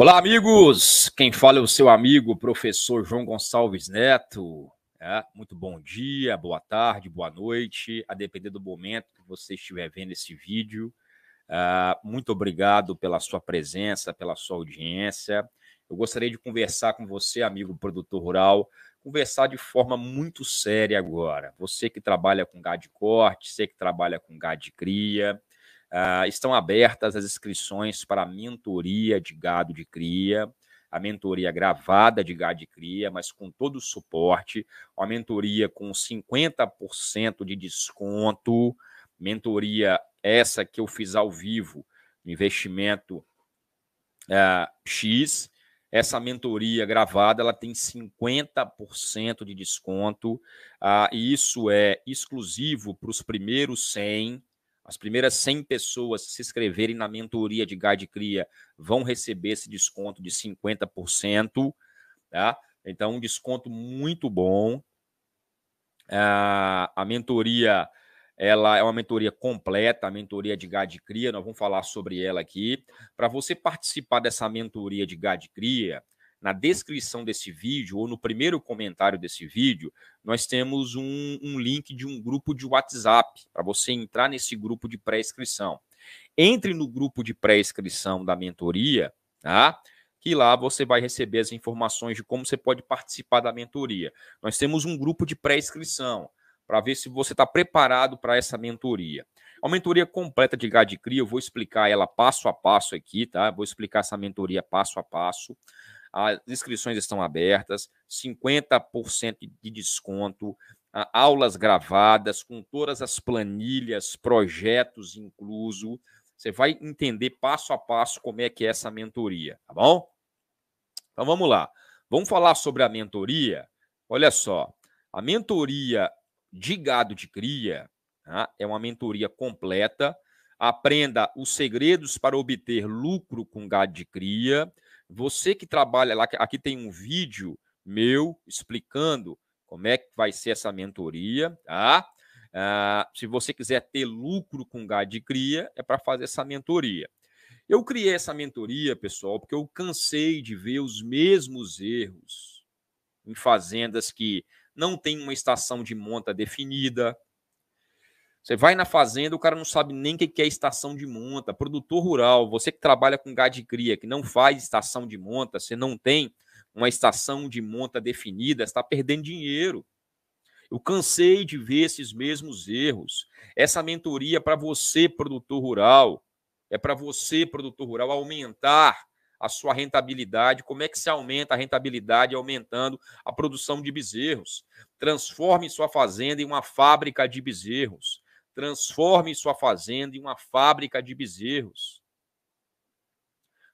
Olá, amigos! Quem fala é o seu amigo, professor João Gonçalves Neto. É, muito bom dia, boa tarde, boa noite, a depender do momento que você estiver vendo esse vídeo. É, muito obrigado pela sua presença, pela sua audiência. Eu gostaria de conversar com você, amigo produtor rural, conversar de forma muito séria agora. Você que trabalha com gado de corte, você que trabalha com gado de cria, Uh, estão abertas as inscrições para a mentoria de gado de cria, a mentoria gravada de gado de cria, mas com todo o suporte, uma mentoria com 50% de desconto, mentoria essa que eu fiz ao vivo, investimento uh, X, essa mentoria gravada ela tem 50% de desconto, uh, e isso é exclusivo para os primeiros 100, as primeiras 100 pessoas se inscreverem na mentoria de Guide Cria vão receber esse desconto de 50%, tá? Então, um desconto muito bom. Ah, a mentoria, ela é uma mentoria completa, a mentoria de Guide Cria, nós vamos falar sobre ela aqui. Para você participar dessa mentoria de Guide Cria, na descrição desse vídeo ou no primeiro comentário desse vídeo, nós temos um, um link de um grupo de WhatsApp para você entrar nesse grupo de pré-inscrição. Entre no grupo de pré-inscrição da mentoria, tá? que lá você vai receber as informações de como você pode participar da mentoria. Nós temos um grupo de pré-inscrição para ver se você está preparado para essa mentoria. É a mentoria completa de Gadcri, Cria, eu vou explicar ela passo a passo aqui, tá? Vou explicar essa mentoria passo a passo. As inscrições estão abertas, 50% de desconto, aulas gravadas com todas as planilhas, projetos incluso. Você vai entender passo a passo como é que é essa mentoria, tá bom? Então vamos lá. Vamos falar sobre a mentoria. Olha só, a mentoria de gado de cria tá? é uma mentoria completa. Aprenda os segredos para obter lucro com gado de cria você que trabalha lá, aqui tem um vídeo meu explicando como é que vai ser essa mentoria, tá? Ah, se você quiser ter lucro com gado de cria, é para fazer essa mentoria. Eu criei essa mentoria, pessoal, porque eu cansei de ver os mesmos erros em fazendas que não têm uma estação de monta definida, você vai na fazenda, o cara não sabe nem o que é estação de monta. Produtor rural, você que trabalha com gado de cria, que não faz estação de monta, você não tem uma estação de monta definida, está perdendo dinheiro. Eu cansei de ver esses mesmos erros. Essa mentoria é para você, produtor rural, é para você, produtor rural, aumentar a sua rentabilidade. Como é que se aumenta a rentabilidade aumentando a produção de bezerros? Transforme sua fazenda em uma fábrica de bezerros transforme sua fazenda em uma fábrica de bezerros.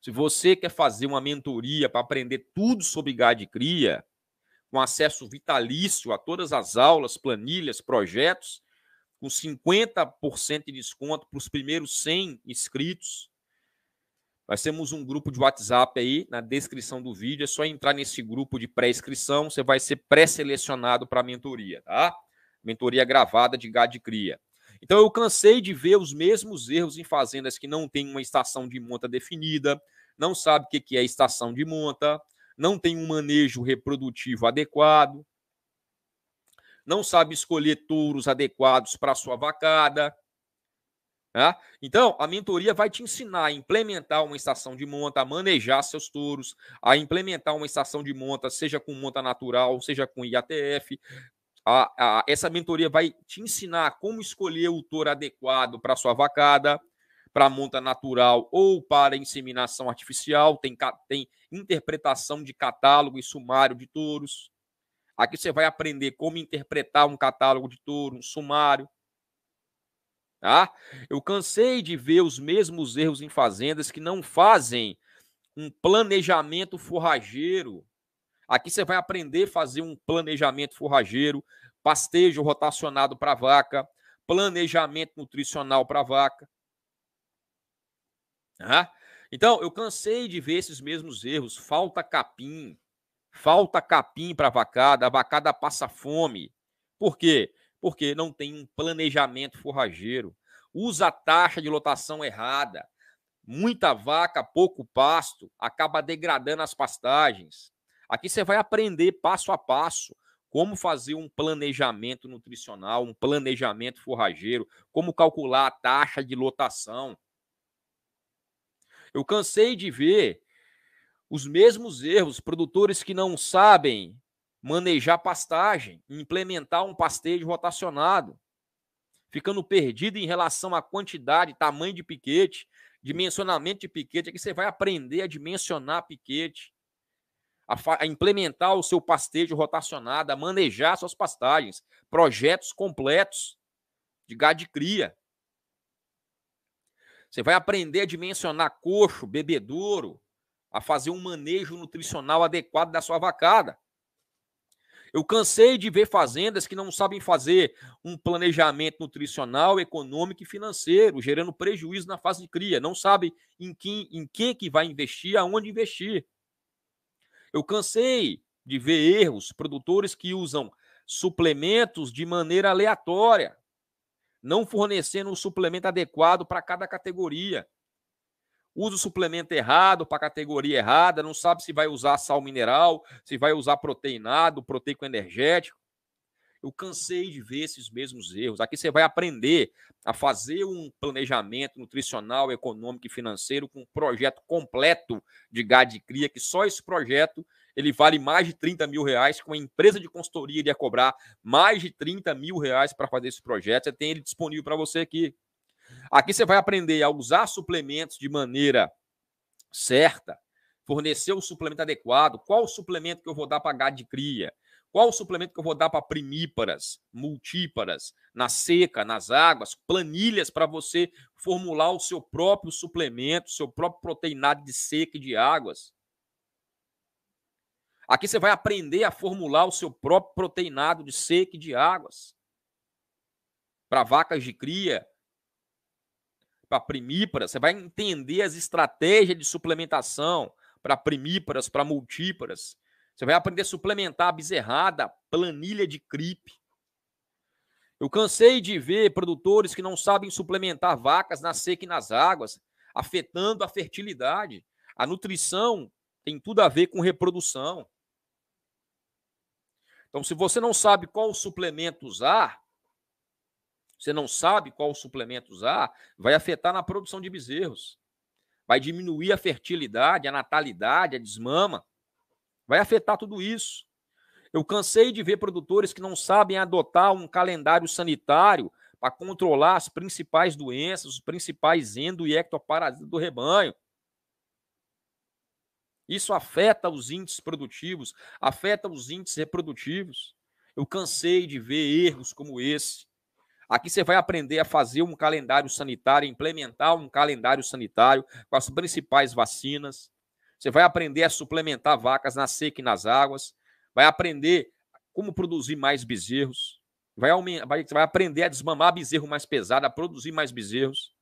Se você quer fazer uma mentoria para aprender tudo sobre gado de cria, com acesso vitalício a todas as aulas, planilhas, projetos, com 50% de desconto para os primeiros 100 inscritos, nós temos um grupo de WhatsApp aí na descrição do vídeo. É só entrar nesse grupo de pré-inscrição. Você vai ser pré-selecionado para a mentoria, tá? Mentoria gravada de gado de cria. Então eu cansei de ver os mesmos erros em fazendas que não tem uma estação de monta definida, não sabe o que é estação de monta, não tem um manejo reprodutivo adequado, não sabe escolher touros adequados para sua vacada. Né? Então, a mentoria vai te ensinar a implementar uma estação de monta, a manejar seus touros, a implementar uma estação de monta, seja com monta natural, seja com IATF, a, a, essa mentoria vai te ensinar como escolher o touro adequado para sua vacada, para monta natural ou para inseminação artificial. Tem, tem interpretação de catálogo e sumário de touros. Aqui você vai aprender como interpretar um catálogo de touro, um sumário. Tá? Eu cansei de ver os mesmos erros em fazendas que não fazem um planejamento forrageiro Aqui você vai aprender a fazer um planejamento forrageiro, pastejo rotacionado para vaca, planejamento nutricional para vaca. Tá? então, eu cansei de ver esses mesmos erros. Falta capim. Falta capim para a vacada. A vacada passa fome. Por quê? Porque não tem um planejamento forrageiro. Usa a taxa de lotação errada. Muita vaca, pouco pasto, acaba degradando as pastagens. Aqui você vai aprender passo a passo como fazer um planejamento nutricional, um planejamento forrageiro, como calcular a taxa de lotação. Eu cansei de ver os mesmos erros, produtores que não sabem manejar pastagem, implementar um pastejo rotacionado, ficando perdido em relação à quantidade, tamanho de piquete, dimensionamento de piquete, aqui você vai aprender a dimensionar piquete, a, a implementar o seu pastejo rotacionado, a manejar suas pastagens, projetos completos de gado de cria. Você vai aprender a dimensionar coxo, bebedouro, a fazer um manejo nutricional adequado da sua vacada. Eu cansei de ver fazendas que não sabem fazer um planejamento nutricional, econômico e financeiro, gerando prejuízo na fase de cria. Não sabe em quem, em quem que vai investir, aonde investir. Eu cansei de ver erros, produtores que usam suplementos de maneira aleatória, não fornecendo um suplemento adequado para cada categoria. Usa o suplemento errado para a categoria errada, não sabe se vai usar sal mineral, se vai usar proteinado, proteico energético. Eu cansei de ver esses mesmos erros. Aqui você vai aprender a fazer um planejamento nutricional, econômico e financeiro com um projeto completo de gado de cria, que só esse projeto ele vale mais de 30 mil reais, com a empresa de consultoria ele ia cobrar mais de 30 mil reais para fazer esse projeto. Você tem ele disponível para você aqui. Aqui você vai aprender a usar suplementos de maneira certa, fornecer o suplemento adequado, qual suplemento que eu vou dar para gado de cria, qual o suplemento que eu vou dar para primíparas, multíparas, na seca, nas águas, planilhas para você formular o seu próprio suplemento, seu próprio proteinado de seca e de águas. Aqui você vai aprender a formular o seu próprio proteinado de seca e de águas. Para vacas de cria, para primíparas, você vai entender as estratégias de suplementação para primíparas, para multíparas você vai aprender a suplementar a bezerrada, planilha de CRIP. Eu cansei de ver produtores que não sabem suplementar vacas na seca e nas águas, afetando a fertilidade. A nutrição tem tudo a ver com reprodução. Então, se você não sabe qual suplemento usar, você não sabe qual suplemento usar, vai afetar na produção de bezerros. Vai diminuir a fertilidade, a natalidade, a desmama. Vai afetar tudo isso. Eu cansei de ver produtores que não sabem adotar um calendário sanitário para controlar as principais doenças, os principais endo e ectoparasitas do rebanho. Isso afeta os índices produtivos, afeta os índices reprodutivos. Eu cansei de ver erros como esse. Aqui você vai aprender a fazer um calendário sanitário, implementar um calendário sanitário com as principais vacinas. Você vai aprender a suplementar vacas na seca e nas águas, vai aprender como produzir mais bezerros, vai, vai, vai aprender a desmamar bezerro mais pesado, a produzir mais bezerros.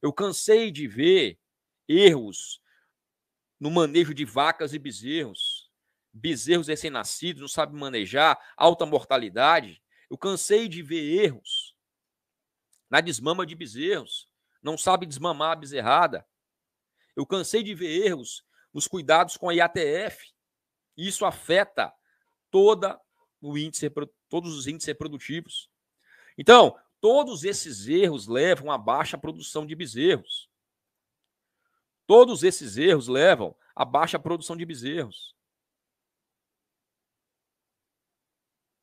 Eu cansei de ver erros no manejo de vacas e bezerros. Bezerros recém-nascidos, não sabe manejar, alta mortalidade. Eu cansei de ver erros na desmama de bezerros. Não sabe desmamar a bezerrada. Eu cansei de ver erros nos cuidados com a IATF. Isso afeta toda o índice, todos os índices reprodutivos. Então, todos esses erros levam à baixa produção de bezerros. Todos esses erros levam à baixa produção de bezerros.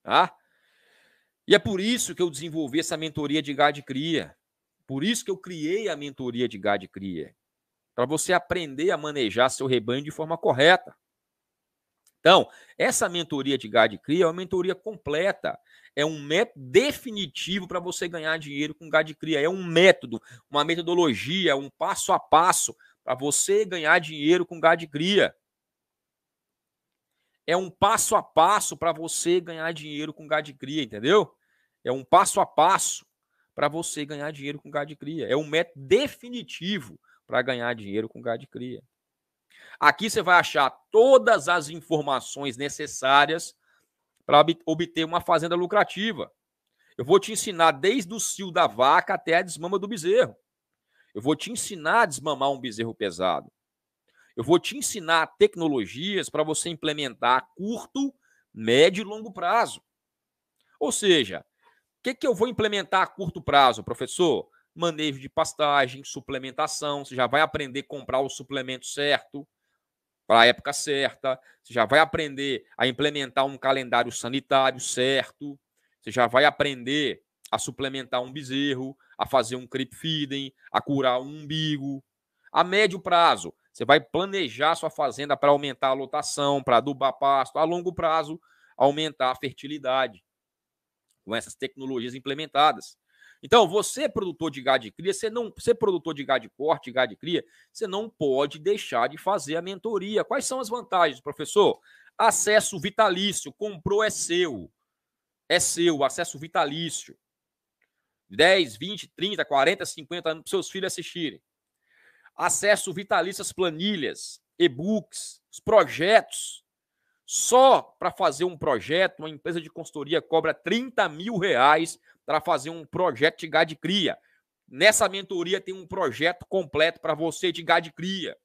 Tá? E é por isso que eu desenvolvi essa mentoria de gado de cria. Por isso que eu criei a mentoria de gado de cria para você aprender a manejar seu rebanho de forma correta. Então, essa mentoria de gado e cria é uma mentoria completa. É um método definitivo para você ganhar dinheiro com gado e cria. É um método, uma metodologia, um passo a passo para você ganhar dinheiro com gado e cria. É um passo a passo para você ganhar dinheiro com gado e cria, entendeu? É um passo a passo para você ganhar dinheiro com gado e cria. É um método definitivo para ganhar dinheiro com gado de cria. Aqui você vai achar todas as informações necessárias para obter uma fazenda lucrativa. Eu vou te ensinar desde o cio da vaca até a desmama do bezerro. Eu vou te ensinar a desmamar um bezerro pesado. Eu vou te ensinar tecnologias para você implementar a curto, médio e longo prazo. Ou seja, o que, que eu vou implementar a curto prazo, professor? manejo de pastagem, suplementação. Você já vai aprender a comprar o suplemento certo para a época certa. Você já vai aprender a implementar um calendário sanitário certo. Você já vai aprender a suplementar um bezerro, a fazer um creep feeding, a curar um umbigo. A médio prazo, você vai planejar sua fazenda para aumentar a lotação, para adubar pasto. A longo prazo, aumentar a fertilidade com essas tecnologias implementadas. Então, você, é produtor de gado de cria, você não, você é produtor de gado de corte, gado de cria, você não pode deixar de fazer a mentoria. Quais são as vantagens, professor? Acesso vitalício, comprou é seu. É seu, acesso vitalício. 10, 20, 30, 40, 50 anos para seus filhos assistirem. Acesso vitalício às planilhas, e-books, os projetos. Só para fazer um projeto, uma empresa de consultoria cobra 30 mil reais para fazer um projeto de gado de cria. Nessa mentoria tem um projeto completo para você de gado de cria.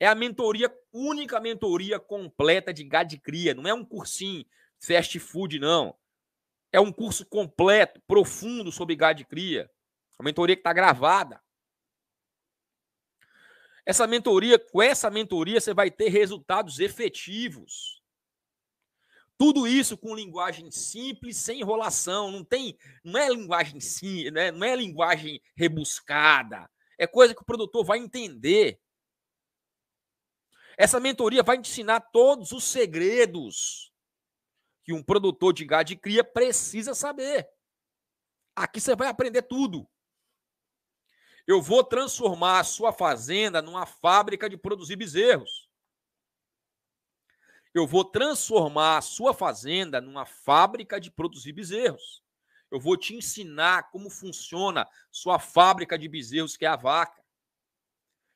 É a mentoria, única mentoria completa de gado de cria. Não é um cursinho fast food, não. É um curso completo, profundo sobre gado de cria. A mentoria que está gravada. Essa mentoria, com essa mentoria, você vai ter resultados efetivos. Tudo isso com linguagem simples, sem enrolação, não tem, não é linguagem sim, né? não é linguagem rebuscada. É coisa que o produtor vai entender. Essa mentoria vai ensinar todos os segredos que um produtor de gado de cria precisa saber. Aqui você vai aprender tudo. Eu vou transformar a sua fazenda numa fábrica de produzir bezerros. Eu vou transformar a sua fazenda numa fábrica de produzir bezerros. Eu vou te ensinar como funciona sua fábrica de bezerros, que é a vaca.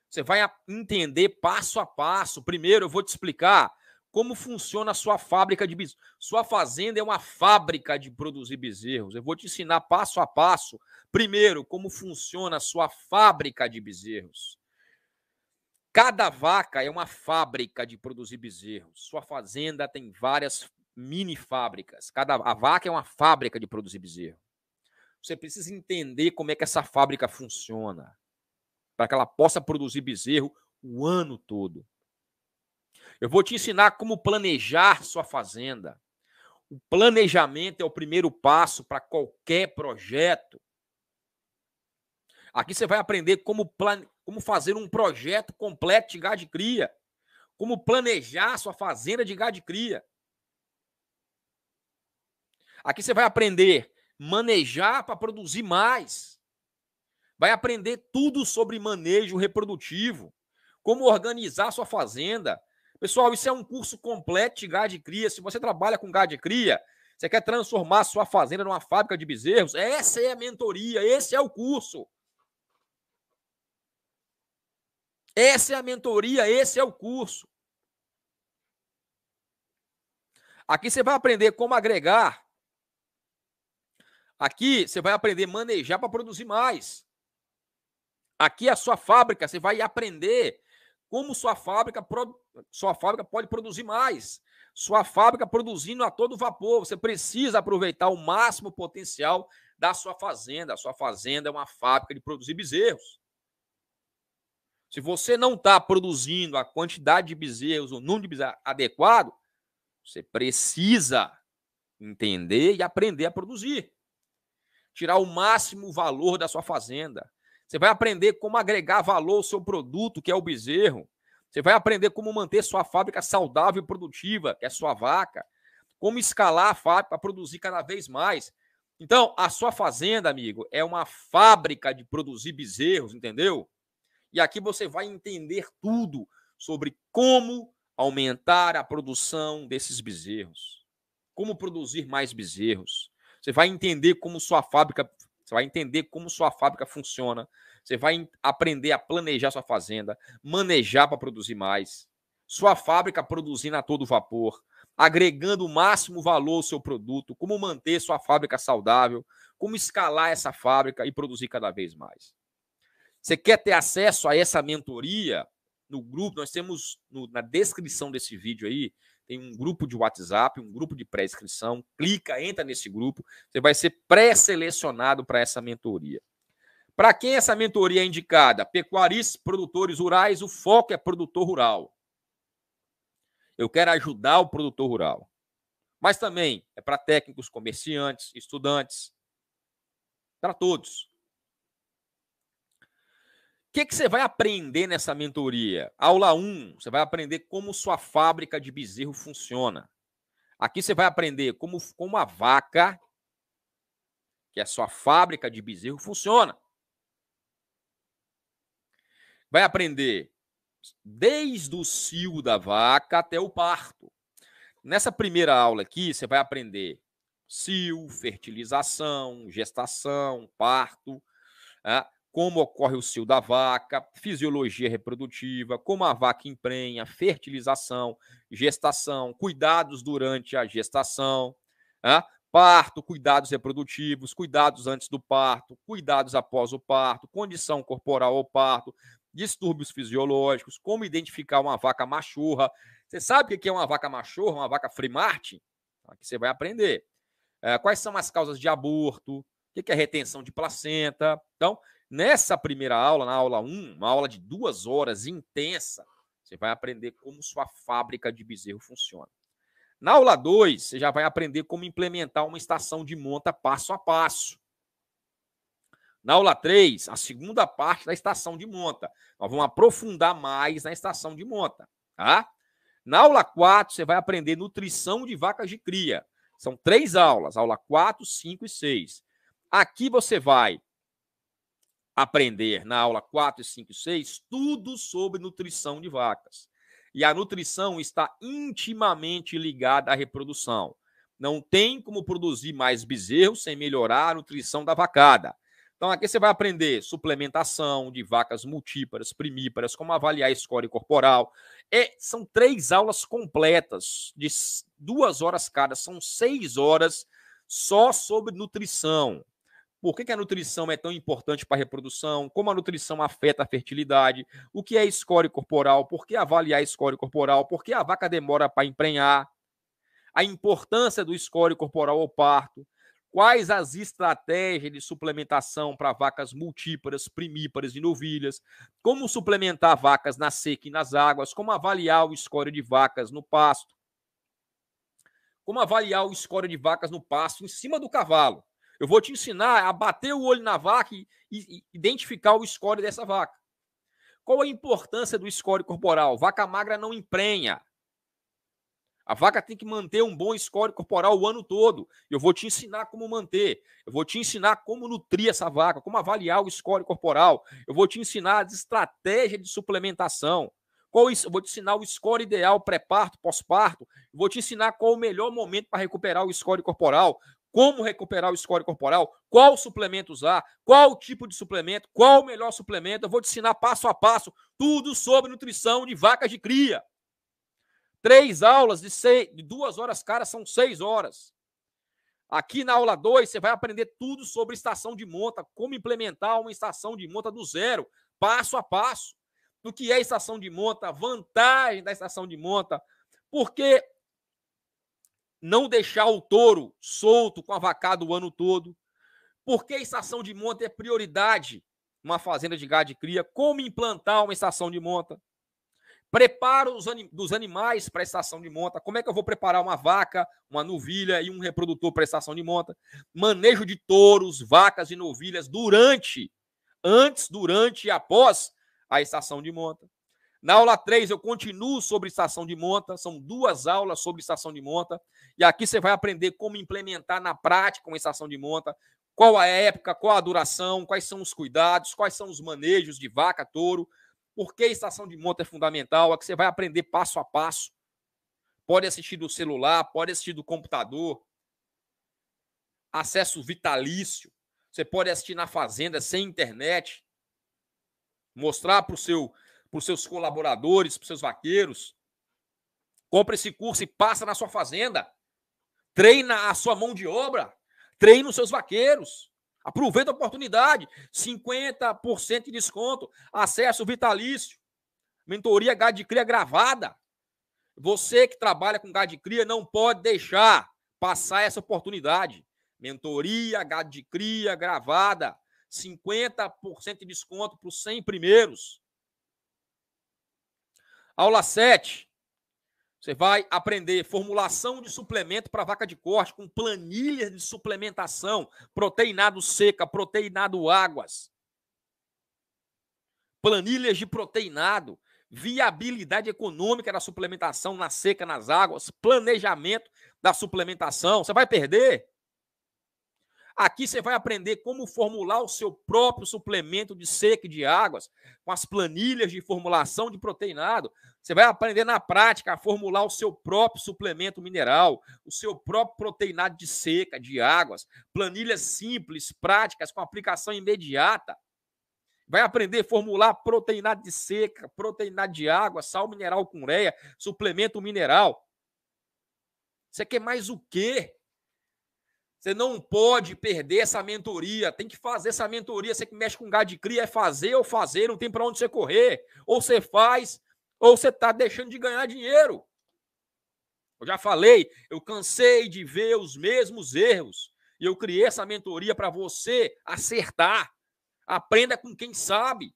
Você vai entender passo a passo. Primeiro, eu vou te explicar como funciona a sua fábrica de bezerros. Sua fazenda é uma fábrica de produzir bezerros. Eu vou te ensinar passo a passo. Primeiro, como funciona a sua fábrica de bezerros. Cada vaca é uma fábrica de produzir bezerros. Sua fazenda tem várias mini fábricas. Cada a vaca é uma fábrica de produzir bezerro. Você precisa entender como é que essa fábrica funciona para que ela possa produzir bezerro o ano todo. Eu vou te ensinar como planejar sua fazenda. O planejamento é o primeiro passo para qualquer projeto. Aqui você vai aprender como, plane... como fazer um projeto completo de gado de cria, como planejar sua fazenda de gado de cria. Aqui você vai aprender manejar para produzir mais. Vai aprender tudo sobre manejo reprodutivo, como organizar sua fazenda. Pessoal, isso é um curso completo de gado de cria. Se você trabalha com gado de cria, você quer transformar sua fazenda numa fábrica de bezerros, essa é a mentoria, esse é o curso. Essa é a mentoria, esse é o curso. Aqui você vai aprender como agregar. Aqui você vai aprender manejar para produzir mais. Aqui é a sua fábrica, você vai aprender como sua fábrica, sua fábrica pode produzir mais. Sua fábrica produzindo a todo vapor. Você precisa aproveitar o máximo potencial da sua fazenda. A sua fazenda é uma fábrica de produzir bezerros. Se você não está produzindo a quantidade de bezerros, o número de bezerros adequado, você precisa entender e aprender a produzir. Tirar o máximo valor da sua fazenda. Você vai aprender como agregar valor ao seu produto, que é o bezerro. Você vai aprender como manter sua fábrica saudável e produtiva, que é sua vaca. Como escalar a fábrica para produzir cada vez mais. Então, a sua fazenda, amigo, é uma fábrica de produzir bezerros, entendeu? E aqui você vai entender tudo sobre como aumentar a produção desses bezerros, como produzir mais bezerros. Você vai entender como sua fábrica, você vai entender como sua fábrica funciona. Você vai aprender a planejar sua fazenda, manejar para produzir mais. Sua fábrica produzindo a todo vapor, agregando o máximo valor ao seu produto, como manter sua fábrica saudável, como escalar essa fábrica e produzir cada vez mais. Você quer ter acesso a essa mentoria no grupo? Nós temos no, na descrição desse vídeo aí, tem um grupo de WhatsApp, um grupo de pré-inscrição. Clica, entra nesse grupo, você vai ser pré-selecionado para essa mentoria. Para quem essa mentoria é indicada? Pecuaristas, produtores rurais, o foco é produtor rural. Eu quero ajudar o produtor rural. Mas também é para técnicos, comerciantes, estudantes, para todos que, que você vai aprender nessa mentoria? Aula 1, você vai aprender como sua fábrica de bezerro funciona. Aqui você vai aprender como, como a vaca, que é a sua fábrica de bezerro, funciona. Vai aprender desde o cio da vaca até o parto. Nessa primeira aula aqui, você vai aprender cio, fertilização, gestação, parto. Né? como ocorre o cio da vaca, fisiologia reprodutiva, como a vaca emprenha, fertilização, gestação, cuidados durante a gestação, né? parto, cuidados reprodutivos, cuidados antes do parto, cuidados após o parto, condição corporal ao parto, distúrbios fisiológicos, como identificar uma vaca machorra. Você sabe o que é uma vaca machorra, uma vaca frimarte? Aqui você vai aprender. É, quais são as causas de aborto, o que é retenção de placenta. Então, nessa primeira aula, na aula 1, uma aula de duas horas intensa, você vai aprender como sua fábrica de bezerro funciona. Na aula 2, você já vai aprender como implementar uma estação de monta passo a passo. Na aula 3, a segunda parte da estação de monta. Nós vamos aprofundar mais na estação de monta, tá? Na aula 4, você vai aprender nutrição de vacas de cria. São três aulas, aula 4, 5 e 6. Aqui você vai aprender na aula 4, 5 e 6 tudo sobre nutrição de vacas. E a nutrição está intimamente ligada à reprodução. Não tem como produzir mais bezerros sem melhorar a nutrição da vacada. Então, aqui você vai aprender suplementação de vacas multíparas, primíparas, como avaliar a escória corporal. É, são três aulas completas, de duas horas cada, são seis horas só sobre nutrição por que, que a nutrição é tão importante para a reprodução, como a nutrição afeta a fertilidade, o que é escória corporal, por que avaliar a escória corporal, por que a vaca demora para emprenhar, a importância do escório corporal ao parto, quais as estratégias de suplementação para vacas multíparas, primíparas e novilhas, como suplementar vacas na seca e nas águas, como avaliar o escório de vacas no pasto, como avaliar o escório de vacas no pasto em cima do cavalo. Eu vou te ensinar a bater o olho na vaca e, e identificar o score dessa vaca. Qual a importância do score corporal? Vaca magra não emprenha. A vaca tem que manter um bom score corporal o ano todo. Eu vou te ensinar como manter. Eu vou te ensinar como nutrir essa vaca, como avaliar o score corporal. Eu vou te ensinar as estratégias de suplementação. Qual, eu vou te ensinar o score ideal pré-parto, pós-parto. Vou te ensinar qual o melhor momento para recuperar o score corporal como recuperar o score corporal, qual suplemento usar, qual tipo de suplemento, qual o melhor suplemento. Eu vou te ensinar passo a passo tudo sobre nutrição de vacas de cria. Três aulas de, seis, de duas horas, cara, são seis horas. Aqui na aula 2, você vai aprender tudo sobre estação de monta, como implementar uma estação de monta do zero, passo a passo. Do que é estação de monta, vantagem da estação de monta, porque não deixar o touro solto com a vacada o ano todo. Por que estação de monta é prioridade uma fazenda de gado de cria? Como implantar uma estação de monta? Preparo dos animais para a estação de monta. Como é que eu vou preparar uma vaca, uma novilha e um reprodutor para a estação de monta? Manejo de touros, vacas e novilhas durante, antes, durante e após a estação de monta. Na aula 3, eu continuo sobre estação de monta, são duas aulas sobre estação de monta, e aqui você vai aprender como implementar na prática uma estação de monta, qual a época, qual a duração, quais são os cuidados, quais são os manejos de vaca, touro, por que estação de monta é fundamental, Aqui que você vai aprender passo a passo. Pode assistir do celular, pode assistir do computador. Acesso vitalício. Você pode assistir na fazenda sem internet. Mostrar para o seu para os seus colaboradores, para os seus vaqueiros. Compra esse curso e passa na sua fazenda. Treina a sua mão de obra. Treina os seus vaqueiros. Aproveita a oportunidade. 50% de desconto. Acesso vitalício. Mentoria gado de cria gravada. Você que trabalha com gado de cria não pode deixar passar essa oportunidade. Mentoria gado de cria gravada. 50% de desconto para os 100 primeiros. Aula 7. Você vai aprender formulação de suplemento para vaca de corte com planilhas de suplementação, proteinado seca, proteinado águas. Planilhas de proteinado, viabilidade econômica da suplementação na seca, nas águas, planejamento da suplementação. Você vai perder? Aqui você vai aprender como formular o seu próprio suplemento de seca e de águas, com as planilhas de formulação de proteinado. Você vai aprender na prática a formular o seu próprio suplemento mineral, o seu próprio proteinado de seca, de águas, planilhas simples, práticas, com aplicação imediata. Vai aprender a formular proteinado de seca, proteinado de água, sal mineral com ureia, suplemento mineral. Você quer mais o quê? Você não pode perder essa mentoria. Tem que fazer essa mentoria. Você que mexe com gado de cria é fazer ou fazer, não tem para onde você correr. Ou você faz, ou você está deixando de ganhar dinheiro. Eu já falei, eu cansei de ver os mesmos erros. E eu criei essa mentoria para você acertar. Aprenda com quem sabe.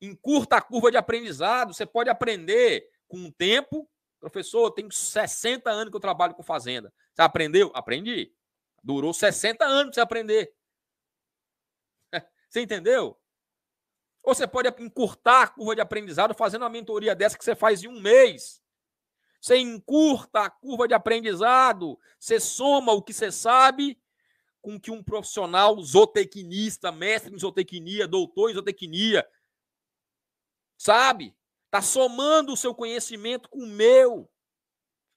Encurta a curva de aprendizado. Você pode aprender com o tempo. Professor, eu tenho 60 anos que eu trabalho com fazenda. Você aprendeu? Aprendi. Durou 60 anos para você aprender. Você entendeu? Ou você pode encurtar a curva de aprendizado fazendo uma mentoria dessa que você faz em um mês. Você encurta a curva de aprendizado. Você soma o que você sabe com que um profissional zootecnista, mestre em zootecnia, doutor em zootecnia, sabe? Está somando o seu conhecimento com o meu.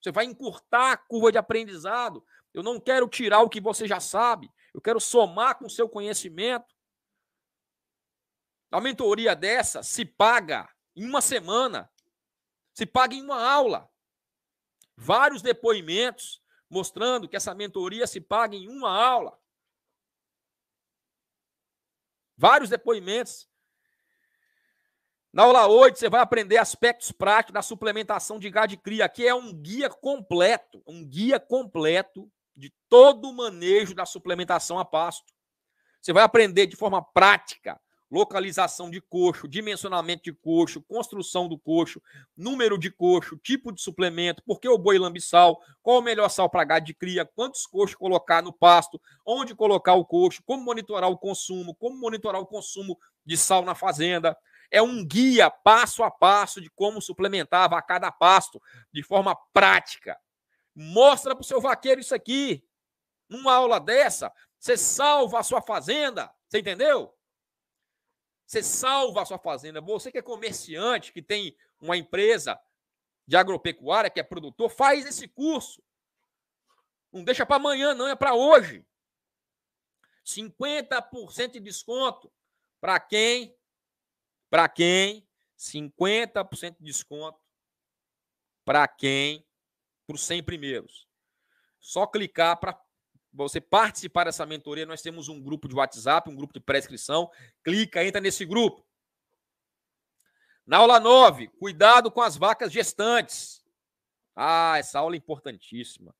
Você vai encurtar a curva de aprendizado. Eu não quero tirar o que você já sabe. Eu quero somar com o seu conhecimento. A mentoria dessa se paga em uma semana, se paga em uma aula. Vários depoimentos mostrando que essa mentoria se paga em uma aula. Vários depoimentos. Na aula 8, você vai aprender aspectos práticos da suplementação de gado de cria. Aqui é um guia completo, um guia completo de todo o manejo da suplementação a pasto. Você vai aprender de forma prática localização de coxo, dimensionamento de coxo, construção do coxo, número de coxo, tipo de suplemento, por que o boi lambe sal, qual o melhor sal para gado de cria, quantos coxos colocar no pasto, onde colocar o coxo, como monitorar o consumo, como monitorar o consumo de sal na fazenda. É um guia passo a passo de como suplementar a cada pasto de forma prática. Mostra para o seu vaqueiro isso aqui. Numa aula dessa, você salva a sua fazenda. Você entendeu? Você salva a sua fazenda. Você que é comerciante, que tem uma empresa de agropecuária, que é produtor, faz esse curso. Não deixa para amanhã, não, é para hoje. 50% de desconto para quem? Para quem? 50% de desconto para quem para os 100 primeiros. Só clicar para você participar dessa mentoria. Nós temos um grupo de WhatsApp, um grupo de pré-inscrição. Clica, entra nesse grupo. Na aula 9, cuidado com as vacas gestantes. Ah, essa aula é importantíssima.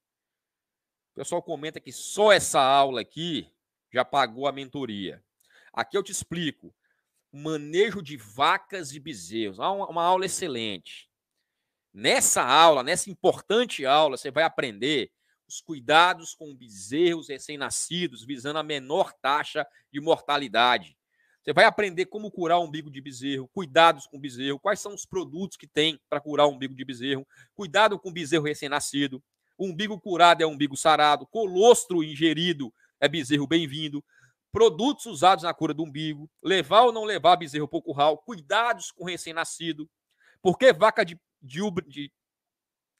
O pessoal comenta que só essa aula aqui já pagou a mentoria. Aqui eu te explico. Manejo de vacas e bezerros. Ah, uma, uma aula excelente. Nessa aula, nessa importante aula, você vai aprender os cuidados com bezerros recém-nascidos, visando a menor taxa de mortalidade. Você vai aprender como curar o umbigo de bezerro, cuidados com bezerro, quais são os produtos que tem para curar o umbigo de bezerro, cuidado com bezerro recém-nascido, umbigo curado é umbigo sarado, colostro ingerido é bezerro bem-vindo, produtos usados na cura do umbigo, levar ou não levar bezerro para o curral, cuidados com recém-nascido, porque vaca de de, de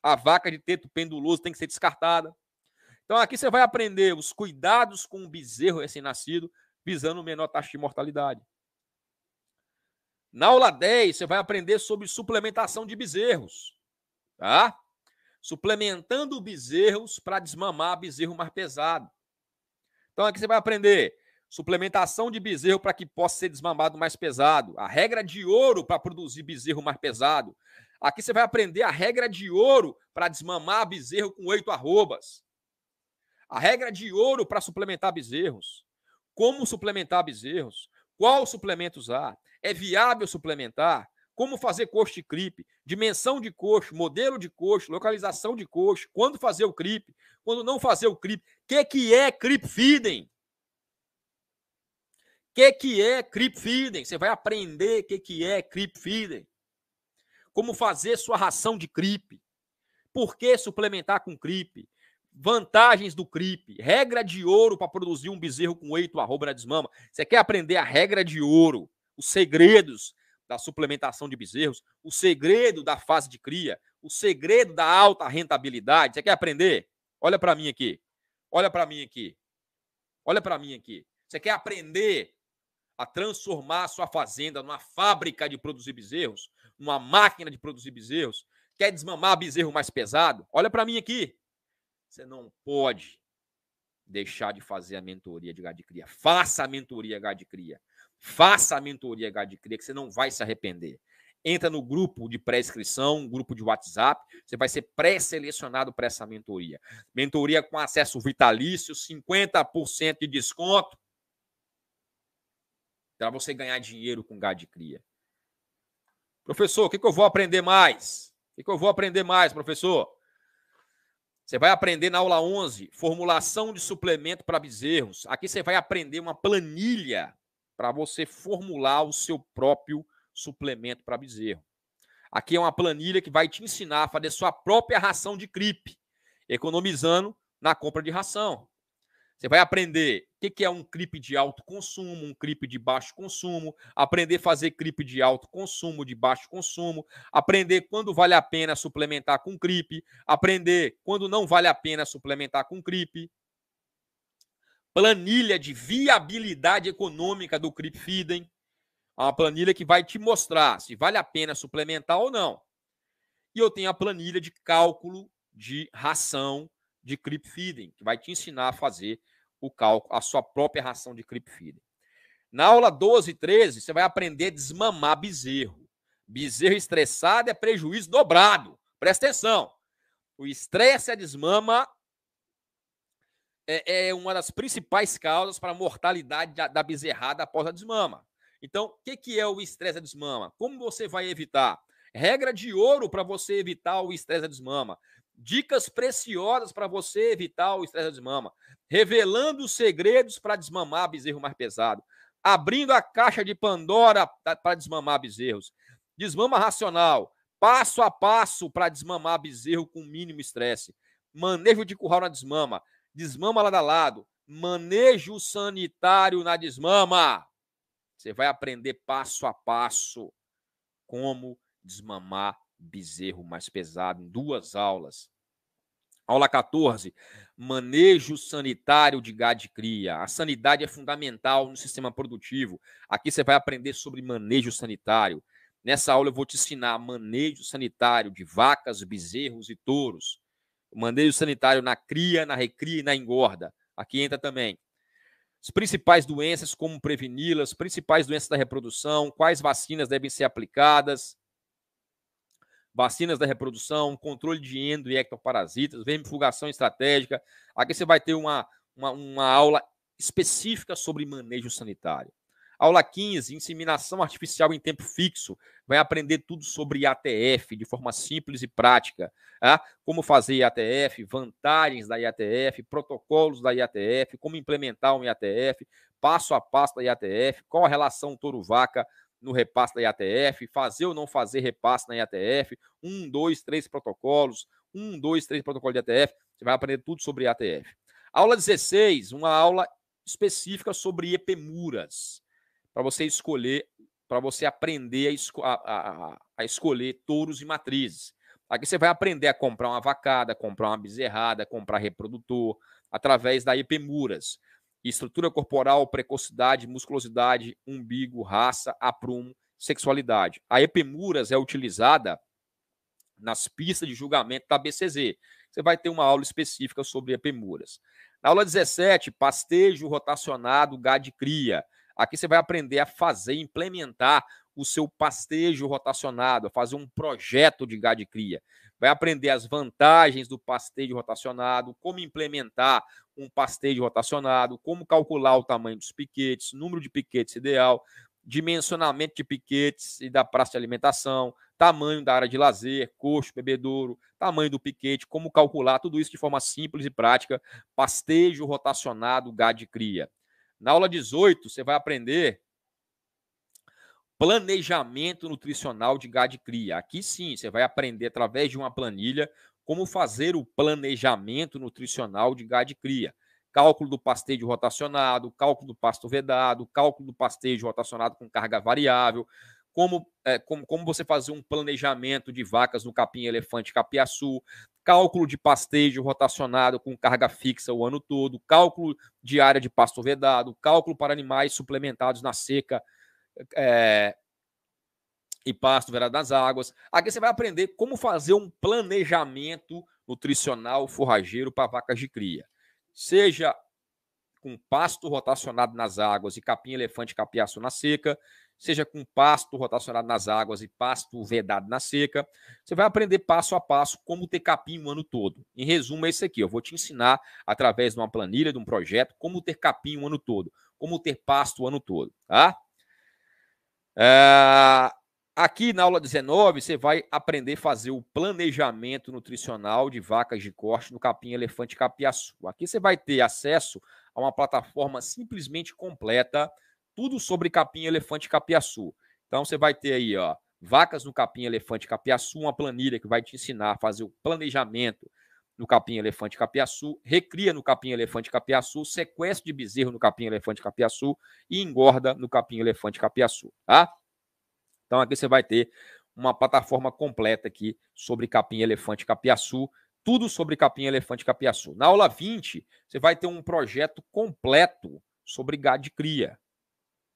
a vaca de teto penduloso tem que ser descartada. Então aqui você vai aprender os cuidados com o bezerro recém-nascido, visando menor taxa de mortalidade. Na aula 10, você vai aprender sobre suplementação de bezerros, tá? Suplementando bezerros para desmamar bezerro mais pesado. Então aqui você vai aprender suplementação de bezerro para que possa ser desmamado mais pesado, a regra de ouro para produzir bezerro mais pesado, Aqui você vai aprender a regra de ouro para desmamar bezerro com oito arrobas. A regra de ouro para suplementar bezerros. Como suplementar bezerros? Qual suplemento usar? É viável suplementar? Como fazer coxo de clipe? Dimensão de coxo, modelo de coxo, localização de coxo, quando fazer o clipe, quando não fazer o clipe. O que, que é clip feeding? O que, que é clip feeding? Você vai aprender o que, que é clip feeding como fazer sua ração de gripe, por que suplementar com gripe, vantagens do gripe, regra de ouro para produzir um bezerro com oito arroba na desmama. Você quer aprender a regra de ouro, os segredos da suplementação de bezerros, o segredo da fase de cria, o segredo da alta rentabilidade. Você quer aprender? Olha para mim aqui. Olha para mim aqui. Olha para mim aqui. Você quer aprender a transformar a sua fazenda numa fábrica de produzir bezerros? uma máquina de produzir bezerros, quer desmamar bezerro mais pesado, olha para mim aqui. Você não pode deixar de fazer a mentoria de gado de cria. Faça a mentoria gado de cria. Faça a mentoria gado de cria que você não vai se arrepender. Entra no grupo de pré-inscrição, grupo de WhatsApp, você vai ser pré-selecionado para essa mentoria. Mentoria com acesso vitalício, 50% de desconto para você ganhar dinheiro com gado de cria. Professor, o que, que eu vou aprender mais? O que, que eu vou aprender mais, professor? Você vai aprender na aula 11, formulação de suplemento para bezerros. Aqui você vai aprender uma planilha para você formular o seu próprio suplemento para bezerro. Aqui é uma planilha que vai te ensinar a fazer sua própria ração de gripe, economizando na compra de ração. Você vai aprender o que, é um clipe de alto consumo, um clipe de baixo consumo, aprender a fazer clipe de alto consumo, de baixo consumo, aprender quando vale a pena suplementar com clipe, aprender quando não vale a pena suplementar com clipe. Planilha de viabilidade econômica do Crip Feeding. É uma planilha que vai te mostrar se vale a pena suplementar ou não. E eu tenho a planilha de cálculo de ração de Crip Feeding, que vai te ensinar a fazer o cálculo, a sua própria ração de creep Na aula 12 e 13, você vai aprender a desmamar bezerro. Bezerro estressado é prejuízo dobrado. Presta atenção. O estresse é a desmama é, é, uma das principais causas para a mortalidade da, bezerrada após a desmama. Então, o que, que é o estresse a desmama? Como você vai evitar? Regra de ouro para você evitar o estresse a desmama. Dicas preciosas para você evitar o estresse da desmama. Revelando os segredos para desmamar bezerro mais pesado. Abrindo a caixa de Pandora para desmamar bezerros. Desmama racional. Passo a passo para desmamar bezerro com mínimo estresse. Manejo de curral na desmama. Desmama lado a lado. Manejo sanitário na desmama. Você vai aprender passo a passo como desmamar Bezerro mais pesado, em duas aulas. Aula 14. Manejo sanitário de gado de cria. A sanidade é fundamental no sistema produtivo. Aqui você vai aprender sobre manejo sanitário. Nessa aula eu vou te ensinar manejo sanitário de vacas, bezerros e touros. Manejo sanitário na cria, na recria e na engorda. Aqui entra também as principais doenças, como preveni-las, principais doenças da reprodução, quais vacinas devem ser aplicadas, vacinas da reprodução, controle de endo e ectoparasitas, vermifugação estratégica. Aqui você vai ter uma, uma, uma aula específica sobre manejo sanitário. Aula 15, inseminação artificial em tempo fixo. Vai aprender tudo sobre IATF de forma simples e prática. Tá? Como fazer IATF, vantagens da IATF, protocolos da IATF, como implementar um IATF, passo a passo da IATF, qual a relação touro-vaca, no repasse da IATF, fazer ou não fazer repasse na IATF, um, dois, três protocolos, um, dois, três protocolo de IATF, você vai aprender tudo sobre IATF. Aula 16, uma aula específica sobre EPMURAS, para você escolher, para você aprender a, esco a, a, a, escolher touros e matrizes. Aqui você vai aprender a comprar uma vacada, comprar uma bezerrada, comprar reprodutor, através da EPMURAS estrutura corporal, precocidade, musculosidade, umbigo, raça, aprumo, sexualidade. A epimuras é utilizada nas pistas de julgamento da BCZ. Você vai ter uma aula específica sobre epimuras. Na aula 17, pastejo rotacionado gado cria. Aqui você vai aprender a fazer, implementar o seu pastejo rotacionado, a fazer um projeto de gado cria vai aprender as vantagens do pastejo rotacionado, como implementar um pastejo rotacionado, como calcular o tamanho dos piquetes, número de piquetes ideal, dimensionamento de piquetes e da praça de alimentação, tamanho da área de lazer, coxo, bebedouro, tamanho do piquete, como calcular tudo isso de forma simples e prática, pastejo rotacionado, gado de cria. Na aula 18, você vai aprender planejamento nutricional de gado de cria. Aqui sim, você vai aprender através de uma planilha como fazer o planejamento nutricional de gado de cria. Cálculo do pastejo rotacionado, cálculo do pasto vedado, cálculo do pastejo rotacionado com carga variável, como, é, como, como você fazer um planejamento de vacas no capim elefante capiaçu, cálculo de pastejo rotacionado com carga fixa o ano todo, cálculo de área de pasto vedado, cálculo para animais suplementados na seca é, e pasto, verá das águas. Aqui você vai aprender como fazer um planejamento nutricional forrageiro para vacas de cria. Seja com pasto rotacionado nas águas e capim elefante capiaço na seca, seja com pasto rotacionado nas águas e pasto vedado na seca. Você vai aprender passo a passo como ter capim o ano todo. Em resumo, é isso aqui. Eu vou te ensinar, através de uma planilha, de um projeto, como ter capim o ano todo, como ter pasto o ano todo, tá? É, aqui na aula 19, você vai aprender a fazer o planejamento nutricional de vacas de corte no capim elefante capiaçu. Aqui você vai ter acesso a uma plataforma simplesmente completa, tudo sobre capim elefante capiaçu. Então você vai ter aí, ó, vacas no capim elefante capiaçu, uma planilha que vai te ensinar a fazer o planejamento, no Capim Elefante Capiaçu, recria no Capim Elefante Capiaçu, sequestro de bezerro no Capim Elefante Capiaçu e engorda no Capim Elefante Capiaçu, tá? Então aqui você vai ter uma plataforma completa aqui sobre Capim Elefante Capiaçu, tudo sobre Capim Elefante Capiaçu. Na aula 20, você vai ter um projeto completo sobre gado de cria,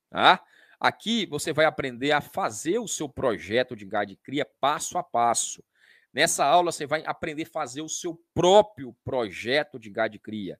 tá? Aqui você vai aprender a fazer o seu projeto de gado de cria passo a passo. Nessa aula você vai aprender a fazer o seu próprio projeto de gado de cria,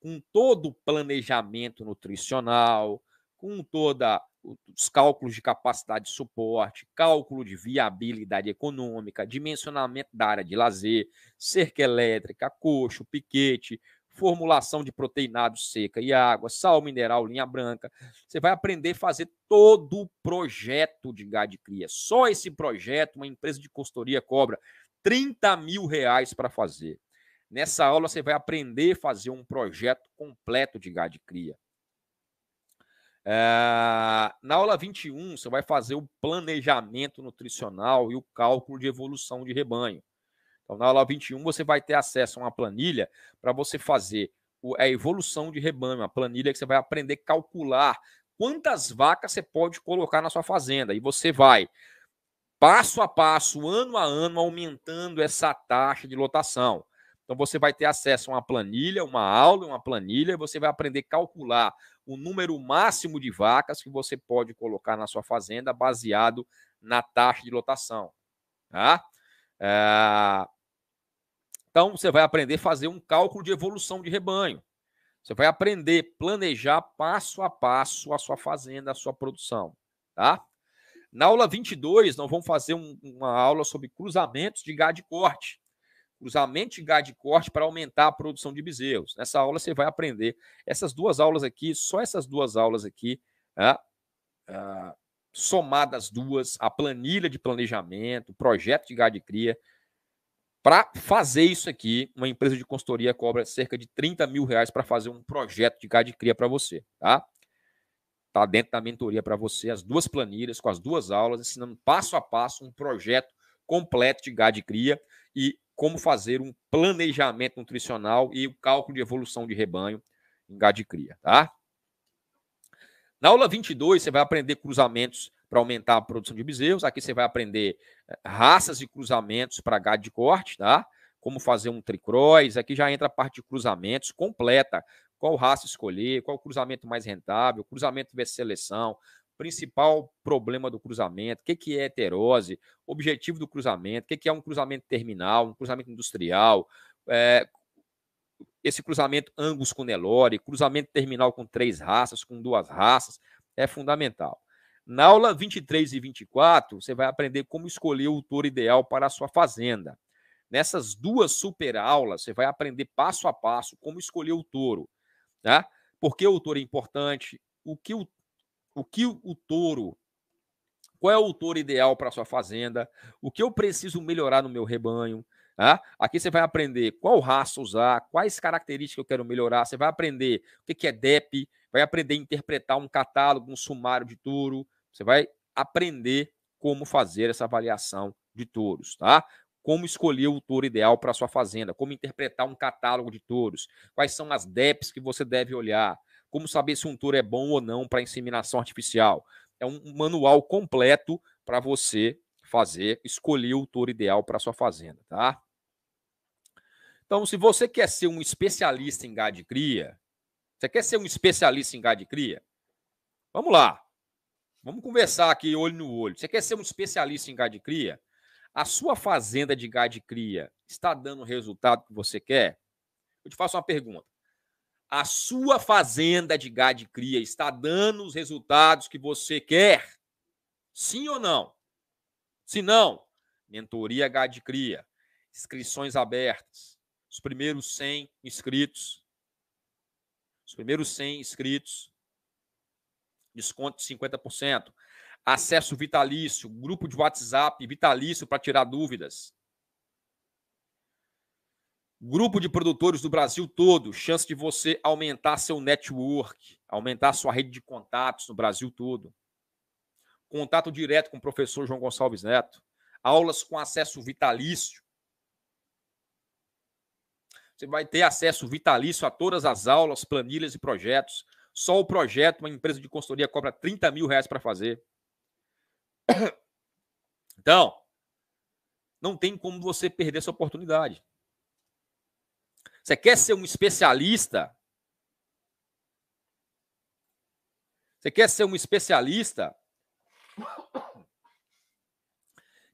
com todo o planejamento nutricional, com toda os cálculos de capacidade de suporte, cálculo de viabilidade econômica, dimensionamento da área de lazer, cerca elétrica, coxo, piquete, formulação de proteinado seca e água, sal mineral, linha branca. Você vai aprender a fazer todo o projeto de gado de cria. Só esse projeto uma empresa de consultoria cobra 30 mil reais para fazer. Nessa aula você vai aprender a fazer um projeto completo de gado de cria. É, na aula 21, você vai fazer o planejamento nutricional e o cálculo de evolução de rebanho. Então, na aula 21, você vai ter acesso a uma planilha para você fazer a evolução de rebanho, uma planilha que você vai aprender a calcular quantas vacas você pode colocar na sua fazenda. E você vai passo a passo, ano a ano, aumentando essa taxa de lotação. Então você vai ter acesso a uma planilha, uma aula, uma planilha, você vai aprender a calcular o número máximo de vacas que você pode colocar na sua fazenda baseado na taxa de lotação. Tá? É... Então você vai aprender a fazer um cálculo de evolução de rebanho. Você vai aprender a planejar passo a passo a sua fazenda, a sua produção. Tá? Na aula 22, nós vamos fazer um, uma aula sobre cruzamentos de gado de corte. Cruzamento de gado de corte para aumentar a produção de bezerros. Nessa aula você vai aprender essas duas aulas aqui, só essas duas aulas aqui, né? ah, somadas duas, a planilha de planejamento, o projeto de gado de cria. Para fazer isso aqui, uma empresa de consultoria cobra cerca de 30 mil reais para fazer um projeto de gado de cria para você, tá? Tá dentro da mentoria para você, as duas planilhas, com as duas aulas, ensinando passo a passo um projeto completo de gado de cria e como fazer um planejamento nutricional e o cálculo de evolução de rebanho em gado de cria, tá? Na aula 22, você vai aprender cruzamentos para aumentar a produção de bezerros. Aqui você vai aprender eh, raças e cruzamentos para gado de corte, tá? Como fazer um tricrois. Aqui já entra a parte de cruzamentos completa qual raça escolher, qual cruzamento mais rentável, cruzamento versus seleção, principal problema do cruzamento, o que, que é heterose, objetivo do cruzamento, o que, que é um cruzamento terminal, um cruzamento industrial, é, esse cruzamento Angus com Nelore, cruzamento terminal com três raças, com duas raças, é fundamental. Na aula 23 e 24, você vai aprender como escolher o touro ideal para a sua fazenda. Nessas duas super aulas, você vai aprender passo a passo como escolher o touro. Tá? Por que o touro é importante? O que o, o, que o touro. Qual é o touro ideal para sua fazenda? O que eu preciso melhorar no meu rebanho? Tá? Aqui você vai aprender qual raça usar, quais características eu quero melhorar. Você vai aprender o que é DEP, vai aprender a interpretar um catálogo, um sumário de touro. Você vai aprender como fazer essa avaliação de touros, tá? como escolher o touro ideal para sua fazenda, como interpretar um catálogo de touros, quais são as DEPs que você deve olhar, como saber se um touro é bom ou não para inseminação artificial. É um manual completo para você fazer, escolher o touro ideal para sua fazenda, tá? Então, se você quer ser um especialista em gado de cria, você quer ser um especialista em gado de cria? Vamos lá. Vamos conversar aqui olho no olho. Você quer ser um especialista em gado de cria? A sua fazenda de gado cria está dando o resultado que você quer? Eu te faço uma pergunta. A sua fazenda de gado cria está dando os resultados que você quer? Sim ou não? Se não, mentoria gado cria, inscrições abertas. Os primeiros 100 inscritos. Os primeiros 100 inscritos. Desconto de 50% acesso vitalício, grupo de WhatsApp vitalício para tirar dúvidas. Grupo de produtores do Brasil todo, chance de você aumentar seu network, aumentar sua rede de contatos no Brasil todo. Contato direto com o professor João Gonçalves Neto, aulas com acesso vitalício. Você vai ter acesso vitalício a todas as aulas, planilhas e projetos. Só o projeto, uma empresa de consultoria cobra 30 mil reais para fazer. Então, não tem como você perder essa oportunidade. Você quer ser um especialista? Você quer ser um especialista?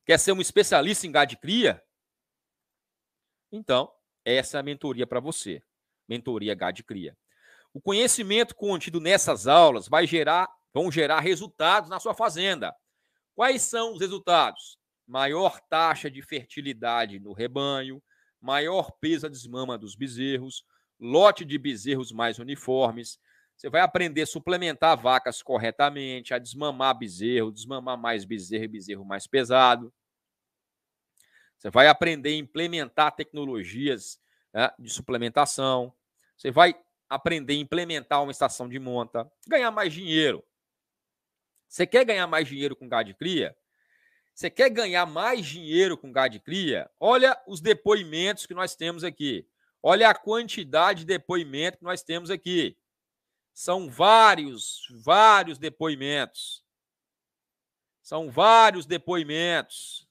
Quer ser um especialista em gado de cria? Então, essa é a mentoria para você. Mentoria gado de cria. O conhecimento contido nessas aulas vai gerar, vão gerar resultados na sua fazenda. Quais são os resultados? Maior taxa de fertilidade no rebanho, maior peso à desmama dos bezerros, lote de bezerros mais uniformes. Você vai aprender a suplementar vacas corretamente, a desmamar bezerro, desmamar mais bezerro e bezerro mais pesado. Você vai aprender a implementar tecnologias né, de suplementação. Você vai aprender a implementar uma estação de monta, ganhar mais dinheiro. Você quer ganhar mais dinheiro com gado de cria? Você quer ganhar mais dinheiro com gado de cria? Olha os depoimentos que nós temos aqui. Olha a quantidade de depoimento que nós temos aqui. São vários, vários depoimentos. São vários depoimentos.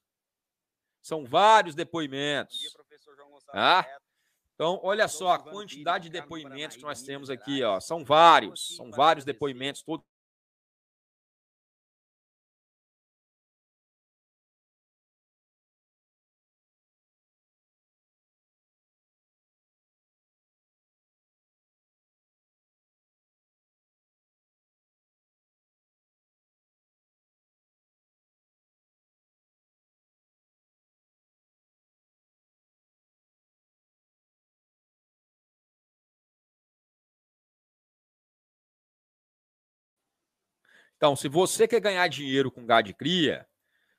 São vários depoimentos. Tá? Então, olha só a quantidade de depoimentos que nós temos aqui. Ó. São vários, são vários depoimentos, todos Então, se você quer ganhar dinheiro com gado de cria,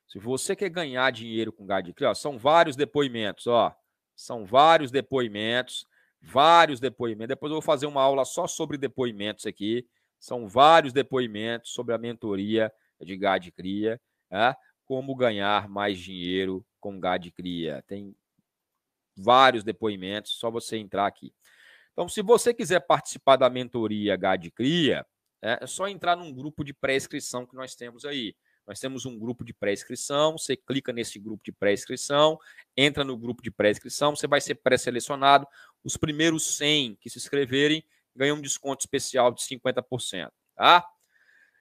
se você quer ganhar dinheiro com gado de cria, ó, são vários depoimentos, ó. São vários depoimentos, vários depoimentos. Depois eu vou fazer uma aula só sobre depoimentos aqui. São vários depoimentos sobre a mentoria de gado de cria, é? Tá? como ganhar mais dinheiro com gado de cria. Tem vários depoimentos, só você entrar aqui. Então, se você quiser participar da mentoria gado de cria, é, é só entrar num grupo de pré-inscrição que nós temos aí. Nós temos um grupo de pré-inscrição, você clica nesse grupo de pré-inscrição, entra no grupo de pré-inscrição, você vai ser pré-selecionado. Os primeiros 100 que se inscreverem ganham um desconto especial de 50%. Tá?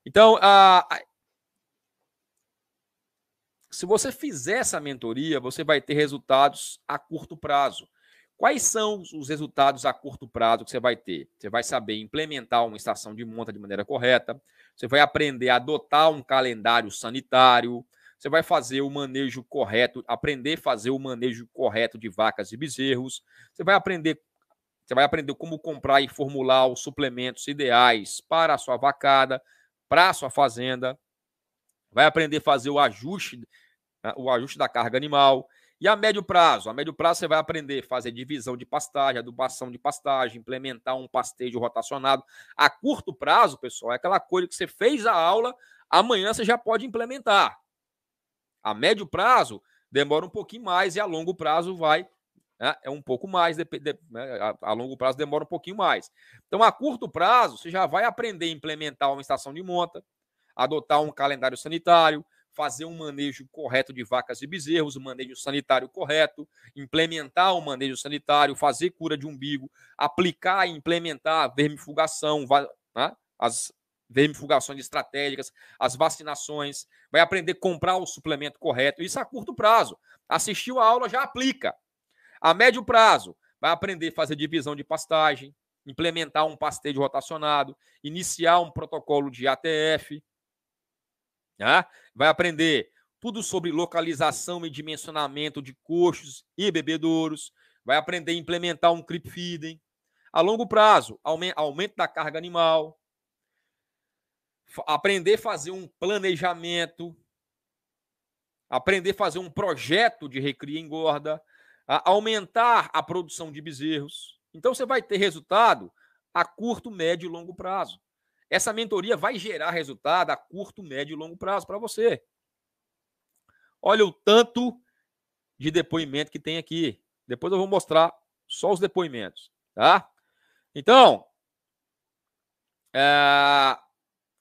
Então, a, se você fizer essa mentoria, você vai ter resultados a curto prazo. Quais são os resultados a curto prazo que você vai ter? Você vai saber implementar uma estação de monta de maneira correta, você vai aprender a adotar um calendário sanitário, você vai fazer o manejo correto, aprender a fazer o manejo correto de vacas e bezerros, você vai aprender você vai aprender como comprar e formular os suplementos ideais para a sua vacada, para a sua fazenda. Vai aprender a fazer o ajuste, né, o ajuste da carga animal. E a médio prazo? A médio prazo você vai aprender a fazer divisão de pastagem, adubação de pastagem, implementar um pastejo rotacionado. A curto prazo, pessoal, é aquela coisa que você fez a aula, amanhã você já pode implementar. A médio prazo demora um pouquinho mais e a longo prazo vai né, é um pouco mais, de, de, né, a, a, longo prazo demora um pouquinho mais. Então, a curto prazo, você já vai aprender a implementar uma estação de monta, adotar um calendário sanitário, fazer um manejo correto de vacas e bezerros, um manejo sanitário correto, implementar o um manejo sanitário, fazer cura de umbigo, aplicar e implementar vermifugação, né? as vermifugações estratégicas, as vacinações, vai aprender a comprar o suplemento correto, isso a curto prazo. Assistiu a aula, já aplica. A médio prazo, vai aprender a fazer divisão de pastagem, implementar um pastejo rotacionado, iniciar um protocolo de ATF, né? Vai aprender tudo sobre localização e dimensionamento de coxos e bebedouros. Vai aprender a implementar um creep feeding. A longo prazo, aumento da carga animal. Aprender a fazer um planejamento. Aprender a fazer um projeto de recria e engorda. A aumentar a produção de bezerros. Então, você vai ter resultado a curto, médio e longo prazo. Essa mentoria vai gerar resultado a curto, médio e longo prazo para você. Olha o tanto de depoimento que tem aqui. Depois eu vou mostrar só os depoimentos, tá? Então, é...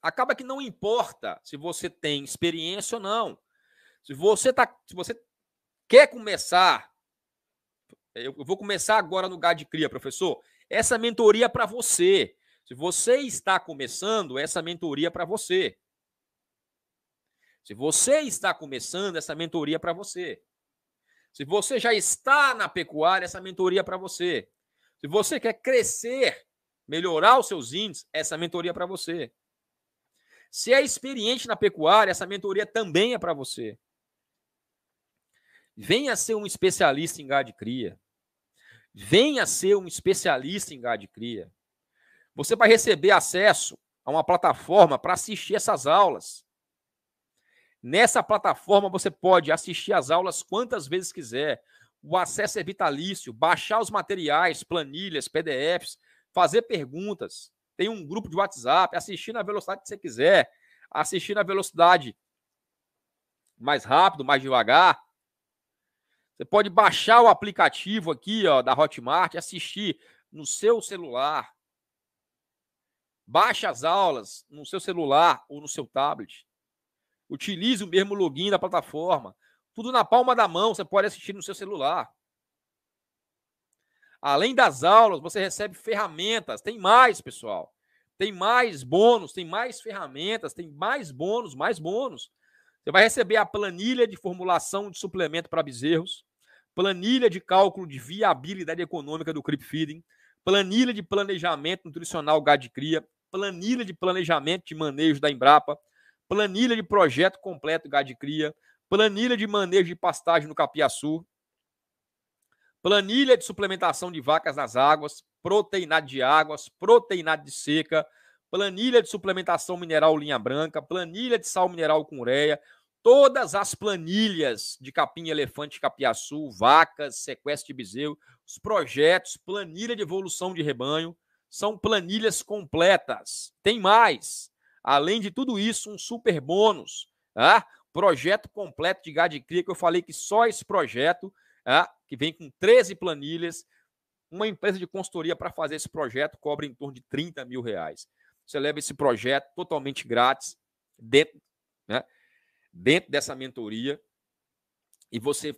acaba que não importa se você tem experiência ou não. Se você tá, se você quer começar, eu vou começar agora no lugar de cria, professor. Essa mentoria é para você. Se você está começando, essa mentoria é para você. Se você está começando, essa mentoria é para você. Se você já está na pecuária, essa mentoria é para você. Se você quer crescer, melhorar os seus índices, essa mentoria é para você. Se é experiente na pecuária, essa mentoria também é para você. Venha ser um especialista em gado de cria. Venha ser um especialista em gado de cria. Você vai receber acesso a uma plataforma para assistir essas aulas. Nessa plataforma você pode assistir as aulas quantas vezes quiser. O acesso é vitalício, baixar os materiais, planilhas, PDFs, fazer perguntas. Tem um grupo de WhatsApp, assistir na velocidade que você quiser, assistir na velocidade mais rápido, mais devagar. Você pode baixar o aplicativo aqui ó, da Hotmart, assistir no seu celular, Baixe as aulas no seu celular ou no seu tablet. Utilize o mesmo login da plataforma. Tudo na palma da mão, você pode assistir no seu celular. Além das aulas, você recebe ferramentas. Tem mais, pessoal. Tem mais bônus, tem mais ferramentas, tem mais bônus, mais bônus. Você vai receber a planilha de formulação de suplemento para bezerros, planilha de cálculo de viabilidade econômica do creep feeding, planilha de planejamento nutricional gado de cria, planilha de planejamento de manejo da Embrapa, planilha de projeto completo gado cria, planilha de manejo de pastagem no Capiaçu, planilha de suplementação de vacas nas águas, proteinado de águas, proteinado de seca, planilha de suplementação mineral linha branca, planilha de sal mineral com ureia, todas as planilhas de capim elefante capiaçu, vacas, sequestro de bezerro, os projetos, planilha de evolução de rebanho, são planilhas completas. Tem mais. Além de tudo isso, um super bônus. Tá? Projeto completo de gado de cria, que eu falei que só esse projeto, tá? que vem com 13 planilhas, uma empresa de consultoria para fazer esse projeto cobra em torno de 30 mil reais. Você leva esse projeto totalmente grátis dentro, né? dentro dessa mentoria e você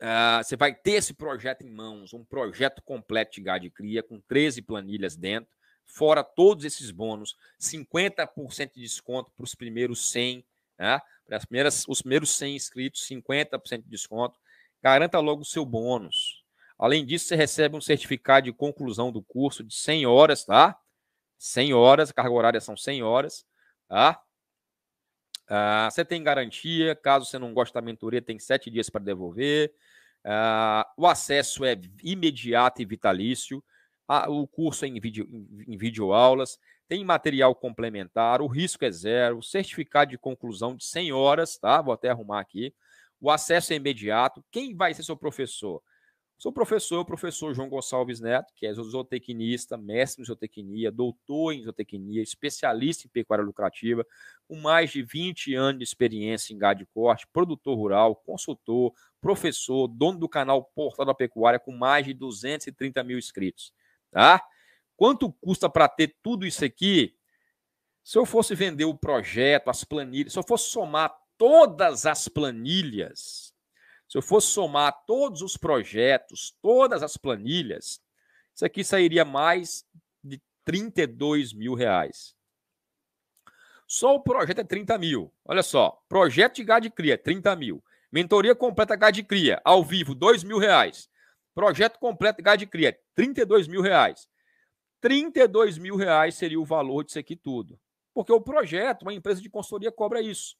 ah, você vai ter esse projeto em mãos, um projeto completo de gado e cria, com 13 planilhas dentro, fora todos esses bônus, 50% de desconto para os primeiros 100, né? para as primeiras, os primeiros 100 inscritos, 50% de desconto. Garanta logo o seu bônus. Além disso, você recebe um certificado de conclusão do curso de 100 horas, tá? 100 horas, a carga horária são 100 horas, tá? Uh, você tem garantia, caso você não goste da mentoria, tem sete dias para devolver. Uh, o acesso é imediato e vitalício. Uh, o curso é em, vídeo, em, em videoaulas. Tem material complementar. O risco é zero. Certificado de conclusão de 100 horas, tá? Vou até arrumar aqui. O acesso é imediato. Quem vai ser seu professor? Sou professor, o professor João Gonçalves Neto, que é zootecnista, mestre em zootecnia, doutor em zootecnia, especialista em pecuária lucrativa, com mais de 20 anos de experiência em gado de corte, produtor rural, consultor, professor, dono do canal Portal da Pecuária, com mais de 230 mil inscritos. Tá? Quanto custa para ter tudo isso aqui? Se eu fosse vender o projeto, as planilhas, se eu fosse somar todas as planilhas se eu fosse somar todos os projetos, todas as planilhas, isso aqui sairia mais de 32 mil reais. Só o projeto é 30 mil. Olha só, projeto de gado de cria, 30 mil. Mentoria completa gado de cria, ao vivo, 2 mil reais. Projeto completo gado de cria, 32 mil reais. 32 mil reais seria o valor disso aqui tudo. Porque o projeto, uma empresa de consultoria cobra isso.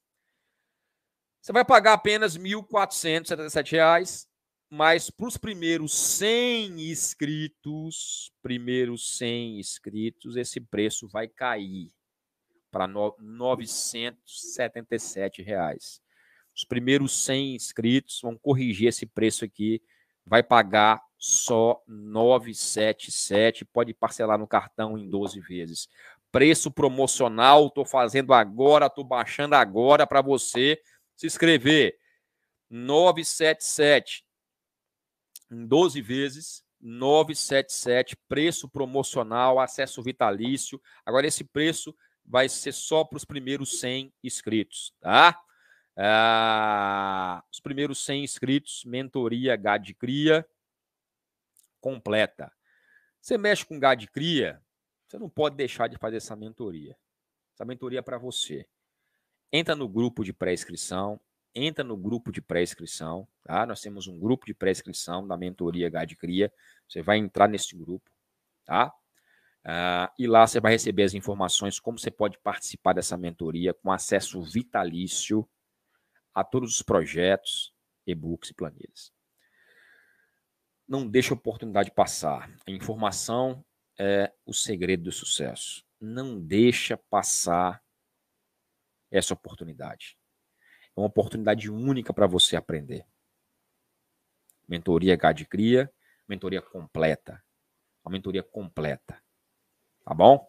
Você vai pagar apenas R$ 1.477, mas para os primeiros 100 inscritos, primeiros 100 inscritos, esse preço vai cair para R$ 977. Reais. Os primeiros 100 inscritos vão corrigir esse preço aqui, vai pagar só 977, pode parcelar no cartão em 12 vezes. Preço promocional, estou fazendo agora, estou baixando agora para você se inscrever. 977 em 12 vezes 977 preço promocional, acesso vitalício. Agora esse preço vai ser só para os primeiros 100 inscritos, tá? Ah, os primeiros 100 inscritos, mentoria GAD Cria completa. Você mexe com GAD Cria, você não pode deixar de fazer essa mentoria. Essa mentoria é para você entra no grupo de pré-inscrição, entra no grupo de pré-inscrição, tá? Nós temos um grupo de pré-inscrição da mentoria Gade Cria. Você vai entrar nesse grupo, tá? Uh, e lá você vai receber as informações como você pode participar dessa mentoria com acesso vitalício a todos os projetos, e-books e planilhas. Não deixe a oportunidade passar. A informação é o segredo do sucesso. Não deixa passar essa oportunidade. É uma oportunidade única para você aprender. Mentoria Gade Cria, mentoria completa. Uma mentoria completa. Tá bom?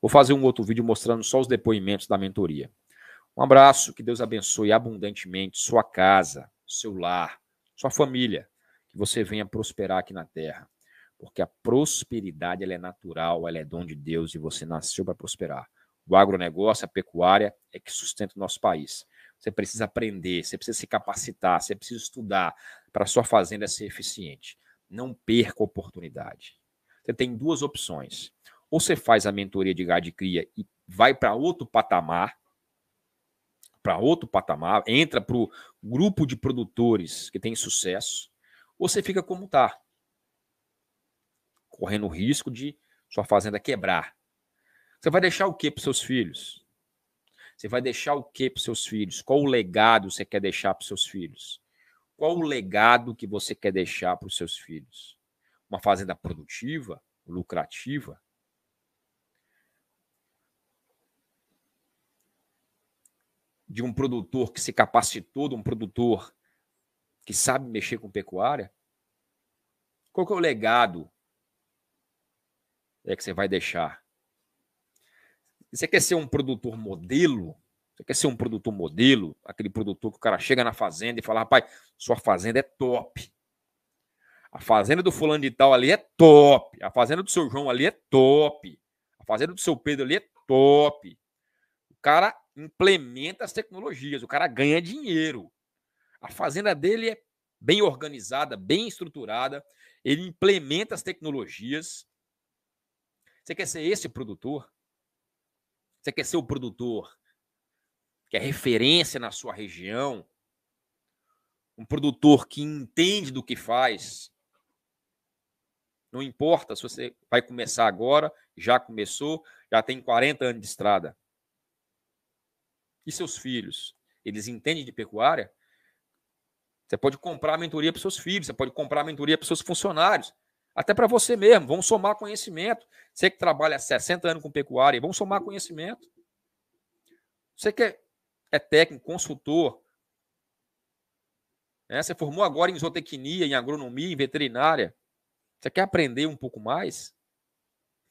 Vou fazer um outro vídeo mostrando só os depoimentos da mentoria. Um abraço, que Deus abençoe abundantemente sua casa, seu lar, sua família, que você venha prosperar aqui na terra. Porque a prosperidade ela é natural, ela é dom de Deus e você nasceu para prosperar do agronegócio, a pecuária, é que sustenta o nosso país. Você precisa aprender, você precisa se capacitar, você precisa estudar para sua fazenda ser eficiente. Não perca a oportunidade. Você tem duas opções. Ou você faz a mentoria de gado de cria e vai para outro patamar, para outro patamar, entra para o grupo de produtores que tem sucesso, ou você fica como está, correndo o risco de sua fazenda quebrar, você vai deixar o que para seus filhos? Você vai deixar o que para seus filhos? Qual o legado você quer deixar para seus filhos? Qual o legado que você quer deixar para os seus filhos? Uma fazenda produtiva, lucrativa? De um produtor que se capacitou, de um produtor que sabe mexer com pecuária? Qual é o legado é que você vai deixar? você quer ser um produtor modelo? Você quer ser um produtor modelo? Aquele produtor que o cara chega na fazenda e fala: rapaz, sua fazenda é top. A fazenda do fulano de tal ali é top. A fazenda do seu João ali é top. A fazenda do seu Pedro ali é top. O cara implementa as tecnologias, o cara ganha dinheiro. A fazenda dele é bem organizada, bem estruturada, ele implementa as tecnologias. Você quer ser esse produtor? Você quer ser o produtor que é referência na sua região, um produtor que entende do que faz. Não importa se você vai começar agora, já começou, já tem 40 anos de estrada. E seus filhos? Eles entendem de pecuária? Você pode comprar a mentoria para seus filhos, você pode comprar a mentoria para seus funcionários até para você mesmo. Vamos somar conhecimento. Você que trabalha há 60 anos com pecuária, vamos somar conhecimento. Você que é, é técnico, consultor, né? você formou agora em zootecnia, em agronomia, em veterinária. Você quer aprender um pouco mais?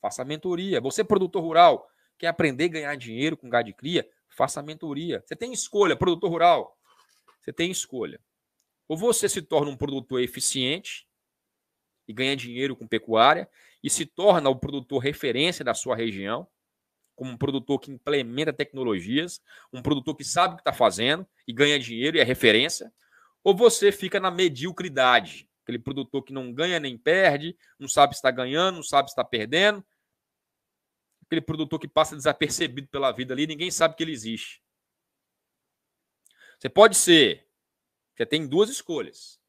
Faça a mentoria. Você, produtor rural, quer aprender a ganhar dinheiro com gado de cria? Faça a mentoria. Você tem escolha, produtor rural. Você tem escolha. Ou você se torna um produtor eficiente, e ganha dinheiro com pecuária e se torna o produtor referência da sua região, como um produtor que implementa tecnologias, um produtor que sabe o que está fazendo e ganha dinheiro e é referência, ou você fica na mediocridade, aquele produtor que não ganha nem perde, não sabe se está ganhando, não sabe se está perdendo, aquele produtor que passa desapercebido pela vida ali, ninguém sabe que ele existe. Você pode ser, você tem duas escolhas.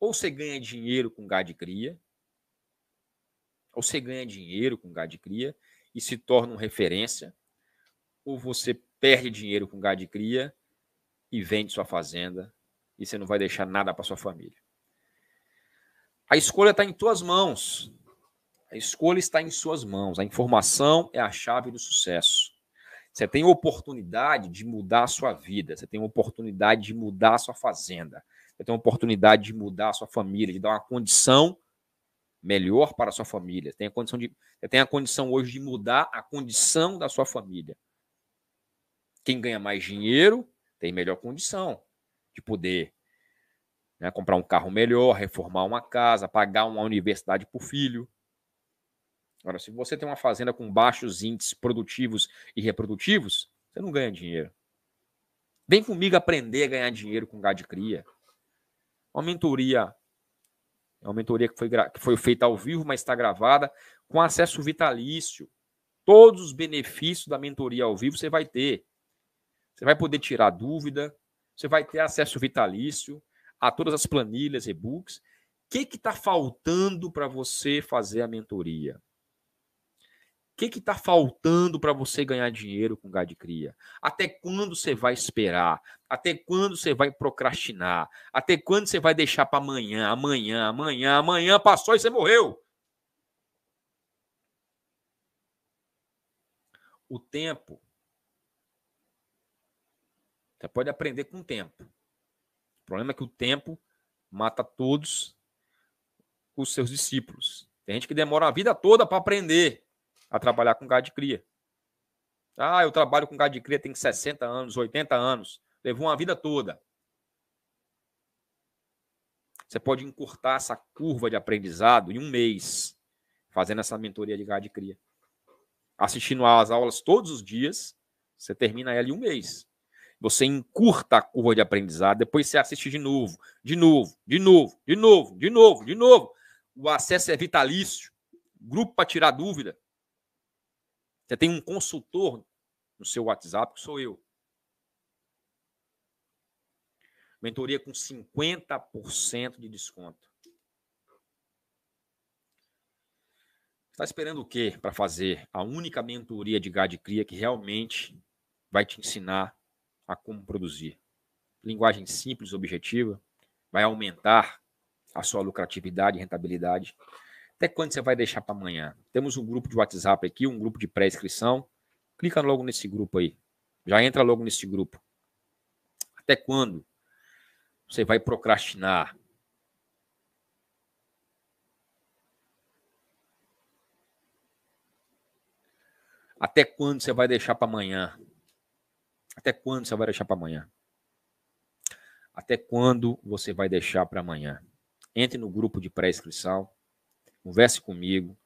Ou você ganha dinheiro com gado de cria, ou você ganha dinheiro com gado de cria e se torna um referência, ou você perde dinheiro com gado de cria e vende sua fazenda e você não vai deixar nada para sua família. A escolha está em tuas mãos. A escolha está em suas mãos. A informação é a chave do sucesso. Você tem oportunidade de mudar a sua vida, você tem oportunidade de mudar a sua fazenda, você tem uma oportunidade de mudar a sua família, de dar uma condição melhor para a sua família. Você tem a condição, de, você tem a condição hoje de mudar a condição da sua família. Quem ganha mais dinheiro tem melhor condição de poder né, comprar um carro melhor, reformar uma casa, pagar uma universidade o filho. Agora, se você tem uma fazenda com baixos índices produtivos e reprodutivos, você não ganha dinheiro. Vem comigo aprender a ganhar dinheiro com gado de cria uma mentoria. uma mentoria que foi, que foi feita ao vivo, mas está gravada, com acesso vitalício. Todos os benefícios da mentoria ao vivo você vai ter. Você vai poder tirar dúvida, você vai ter acesso vitalício a todas as planilhas, e-books. O que está faltando para você fazer a mentoria? que que tá faltando para você ganhar dinheiro com gado de cria? Até quando você vai esperar? Até quando você vai procrastinar? Até quando você vai deixar para amanhã, amanhã, amanhã, amanhã passou e você morreu? O tempo. Você pode aprender com o tempo. O problema é que o tempo mata todos os seus discípulos. Tem gente que demora a vida toda para aprender a trabalhar com gado de cria. Ah, eu trabalho com gado de cria, tem 60 anos, 80 anos, levou uma vida toda. Você pode encurtar essa curva de aprendizado em um mês, fazendo essa mentoria de gado de cria. Assistindo às aulas todos os dias, você termina ela em um mês. Você encurta a curva de aprendizado, depois você assiste de novo, de novo, de novo, de novo, de novo, de novo. O acesso é vitalício. Grupo para tirar dúvida. Você tem um consultor no seu WhatsApp, que sou eu. Mentoria com 50% de desconto. Está esperando o quê para fazer a única mentoria de gado e cria que realmente vai te ensinar a como produzir? Linguagem simples, objetiva, vai aumentar a sua lucratividade e rentabilidade até quando você vai deixar para amanhã? Temos um grupo de WhatsApp aqui, um grupo de pré-inscrição. Clica logo nesse grupo aí. Já entra logo nesse grupo. Até quando você vai procrastinar? Até quando você vai deixar para amanhã? Até quando você vai deixar para amanhã? Até quando você vai deixar para amanhã? Entre no grupo de pré-inscrição converse comigo.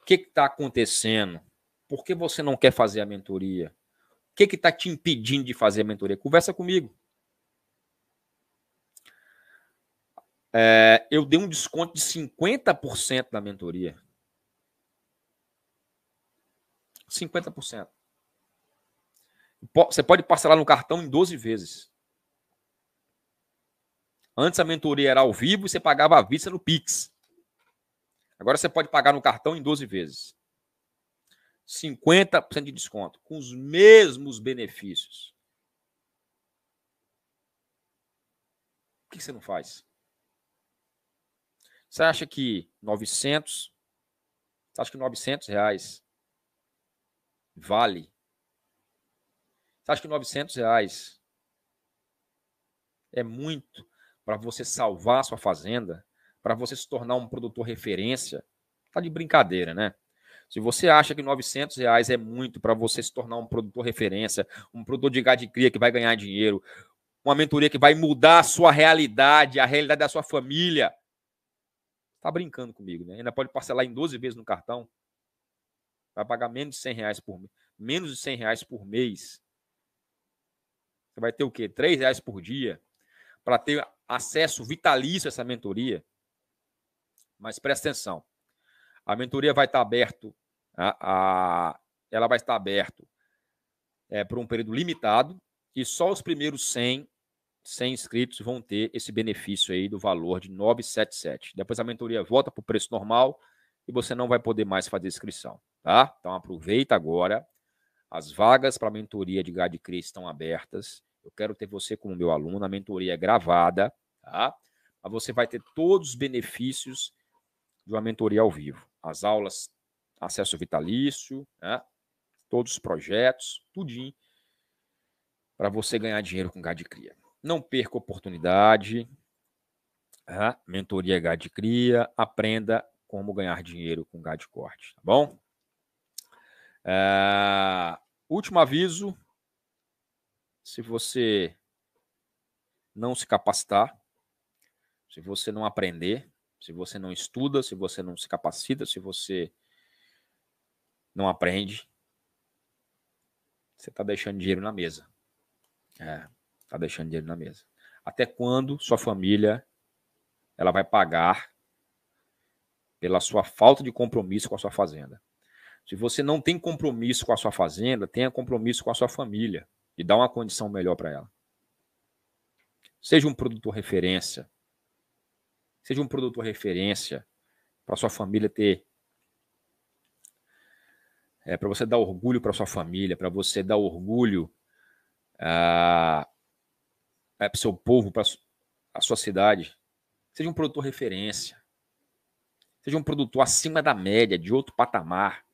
O que está acontecendo? Por que você não quer fazer a mentoria? O que está te impedindo de fazer a mentoria? Conversa comigo. É, eu dei um desconto de 50% na mentoria. 50%. Você pode parcelar no cartão em 12 vezes. Antes a mentoria era ao vivo e você pagava a vista no Pix. Agora você pode pagar no cartão em 12 vezes. 50% de desconto, com os mesmos benefícios. Por que você não faz? Você acha que 900, você acha que 900 reais vale? Você acha que 900 reais é muito para você salvar a sua fazenda? para você se tornar um produtor referência, tá de brincadeira, né? Se você acha que 900 reais é muito para você se tornar um produtor referência, um produtor de gado de cria que vai ganhar dinheiro, uma mentoria que vai mudar a sua realidade, a realidade da sua família, tá brincando comigo, né? Ainda pode parcelar em 12 vezes no cartão, vai pagar menos de 100 reais por menos de 100 reais por mês. Você vai ter o quê? 3 reais por dia para ter acesso vitalício a essa mentoria. Mas presta atenção. A mentoria vai estar aberto, a, a ela vai estar aberto é, por um período limitado e só os primeiros 100, 100 inscritos vão ter esse benefício aí do valor de 977. Depois a mentoria volta para o preço normal e você não vai poder mais fazer inscrição, tá? Então aproveita agora. As vagas para a mentoria de Gade Cris estão abertas. Eu quero ter você como meu aluno. A mentoria é gravada, tá? Mas você vai ter todos os benefícios de uma mentoria ao vivo. As aulas, acesso vitalício, né? todos os projetos, tudinho, para você ganhar dinheiro com gado de cria. Não perca oportunidade. Né? Mentoria gado de cria. Aprenda como ganhar dinheiro com gado de corte, tá bom? É... Último aviso: se você não se capacitar, se você não aprender, se você não estuda, se você não se capacita, se você não aprende, você está deixando dinheiro na mesa. É, está deixando dinheiro na mesa. Até quando sua família ela vai pagar pela sua falta de compromisso com a sua fazenda? Se você não tem compromisso com a sua fazenda, tenha compromisso com a sua família e dá uma condição melhor para ela. Seja um produtor referência, Seja um produto referência para sua família ter. É, para você dar orgulho para sua família, para você dar orgulho ah, é, para o seu povo, para a sua cidade. Seja um produtor referência. Seja um produtor acima da média, de outro patamar.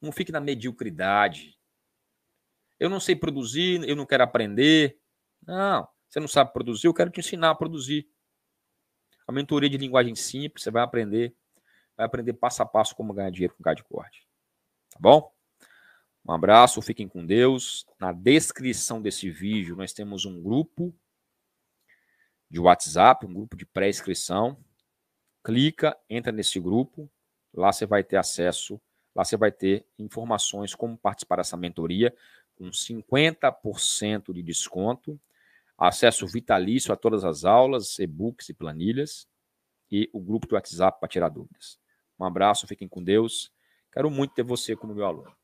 Não fique na mediocridade. Eu não sei produzir, eu não quero aprender. Não, você não sabe produzir, eu quero te ensinar a produzir. A mentoria de linguagem simples, você vai aprender, vai aprender passo a passo como ganhar dinheiro com o cord Tá bom? Um abraço, fiquem com Deus. Na descrição desse vídeo, nós temos um grupo de WhatsApp, um grupo de pré-inscrição. Clica, entra nesse grupo. Lá você vai ter acesso, lá você vai ter informações como participar dessa mentoria com 50% de desconto acesso vitalício a todas as aulas, e-books e planilhas, e o grupo do WhatsApp para tirar dúvidas. Um abraço, fiquem com Deus. Quero muito ter você como meu aluno.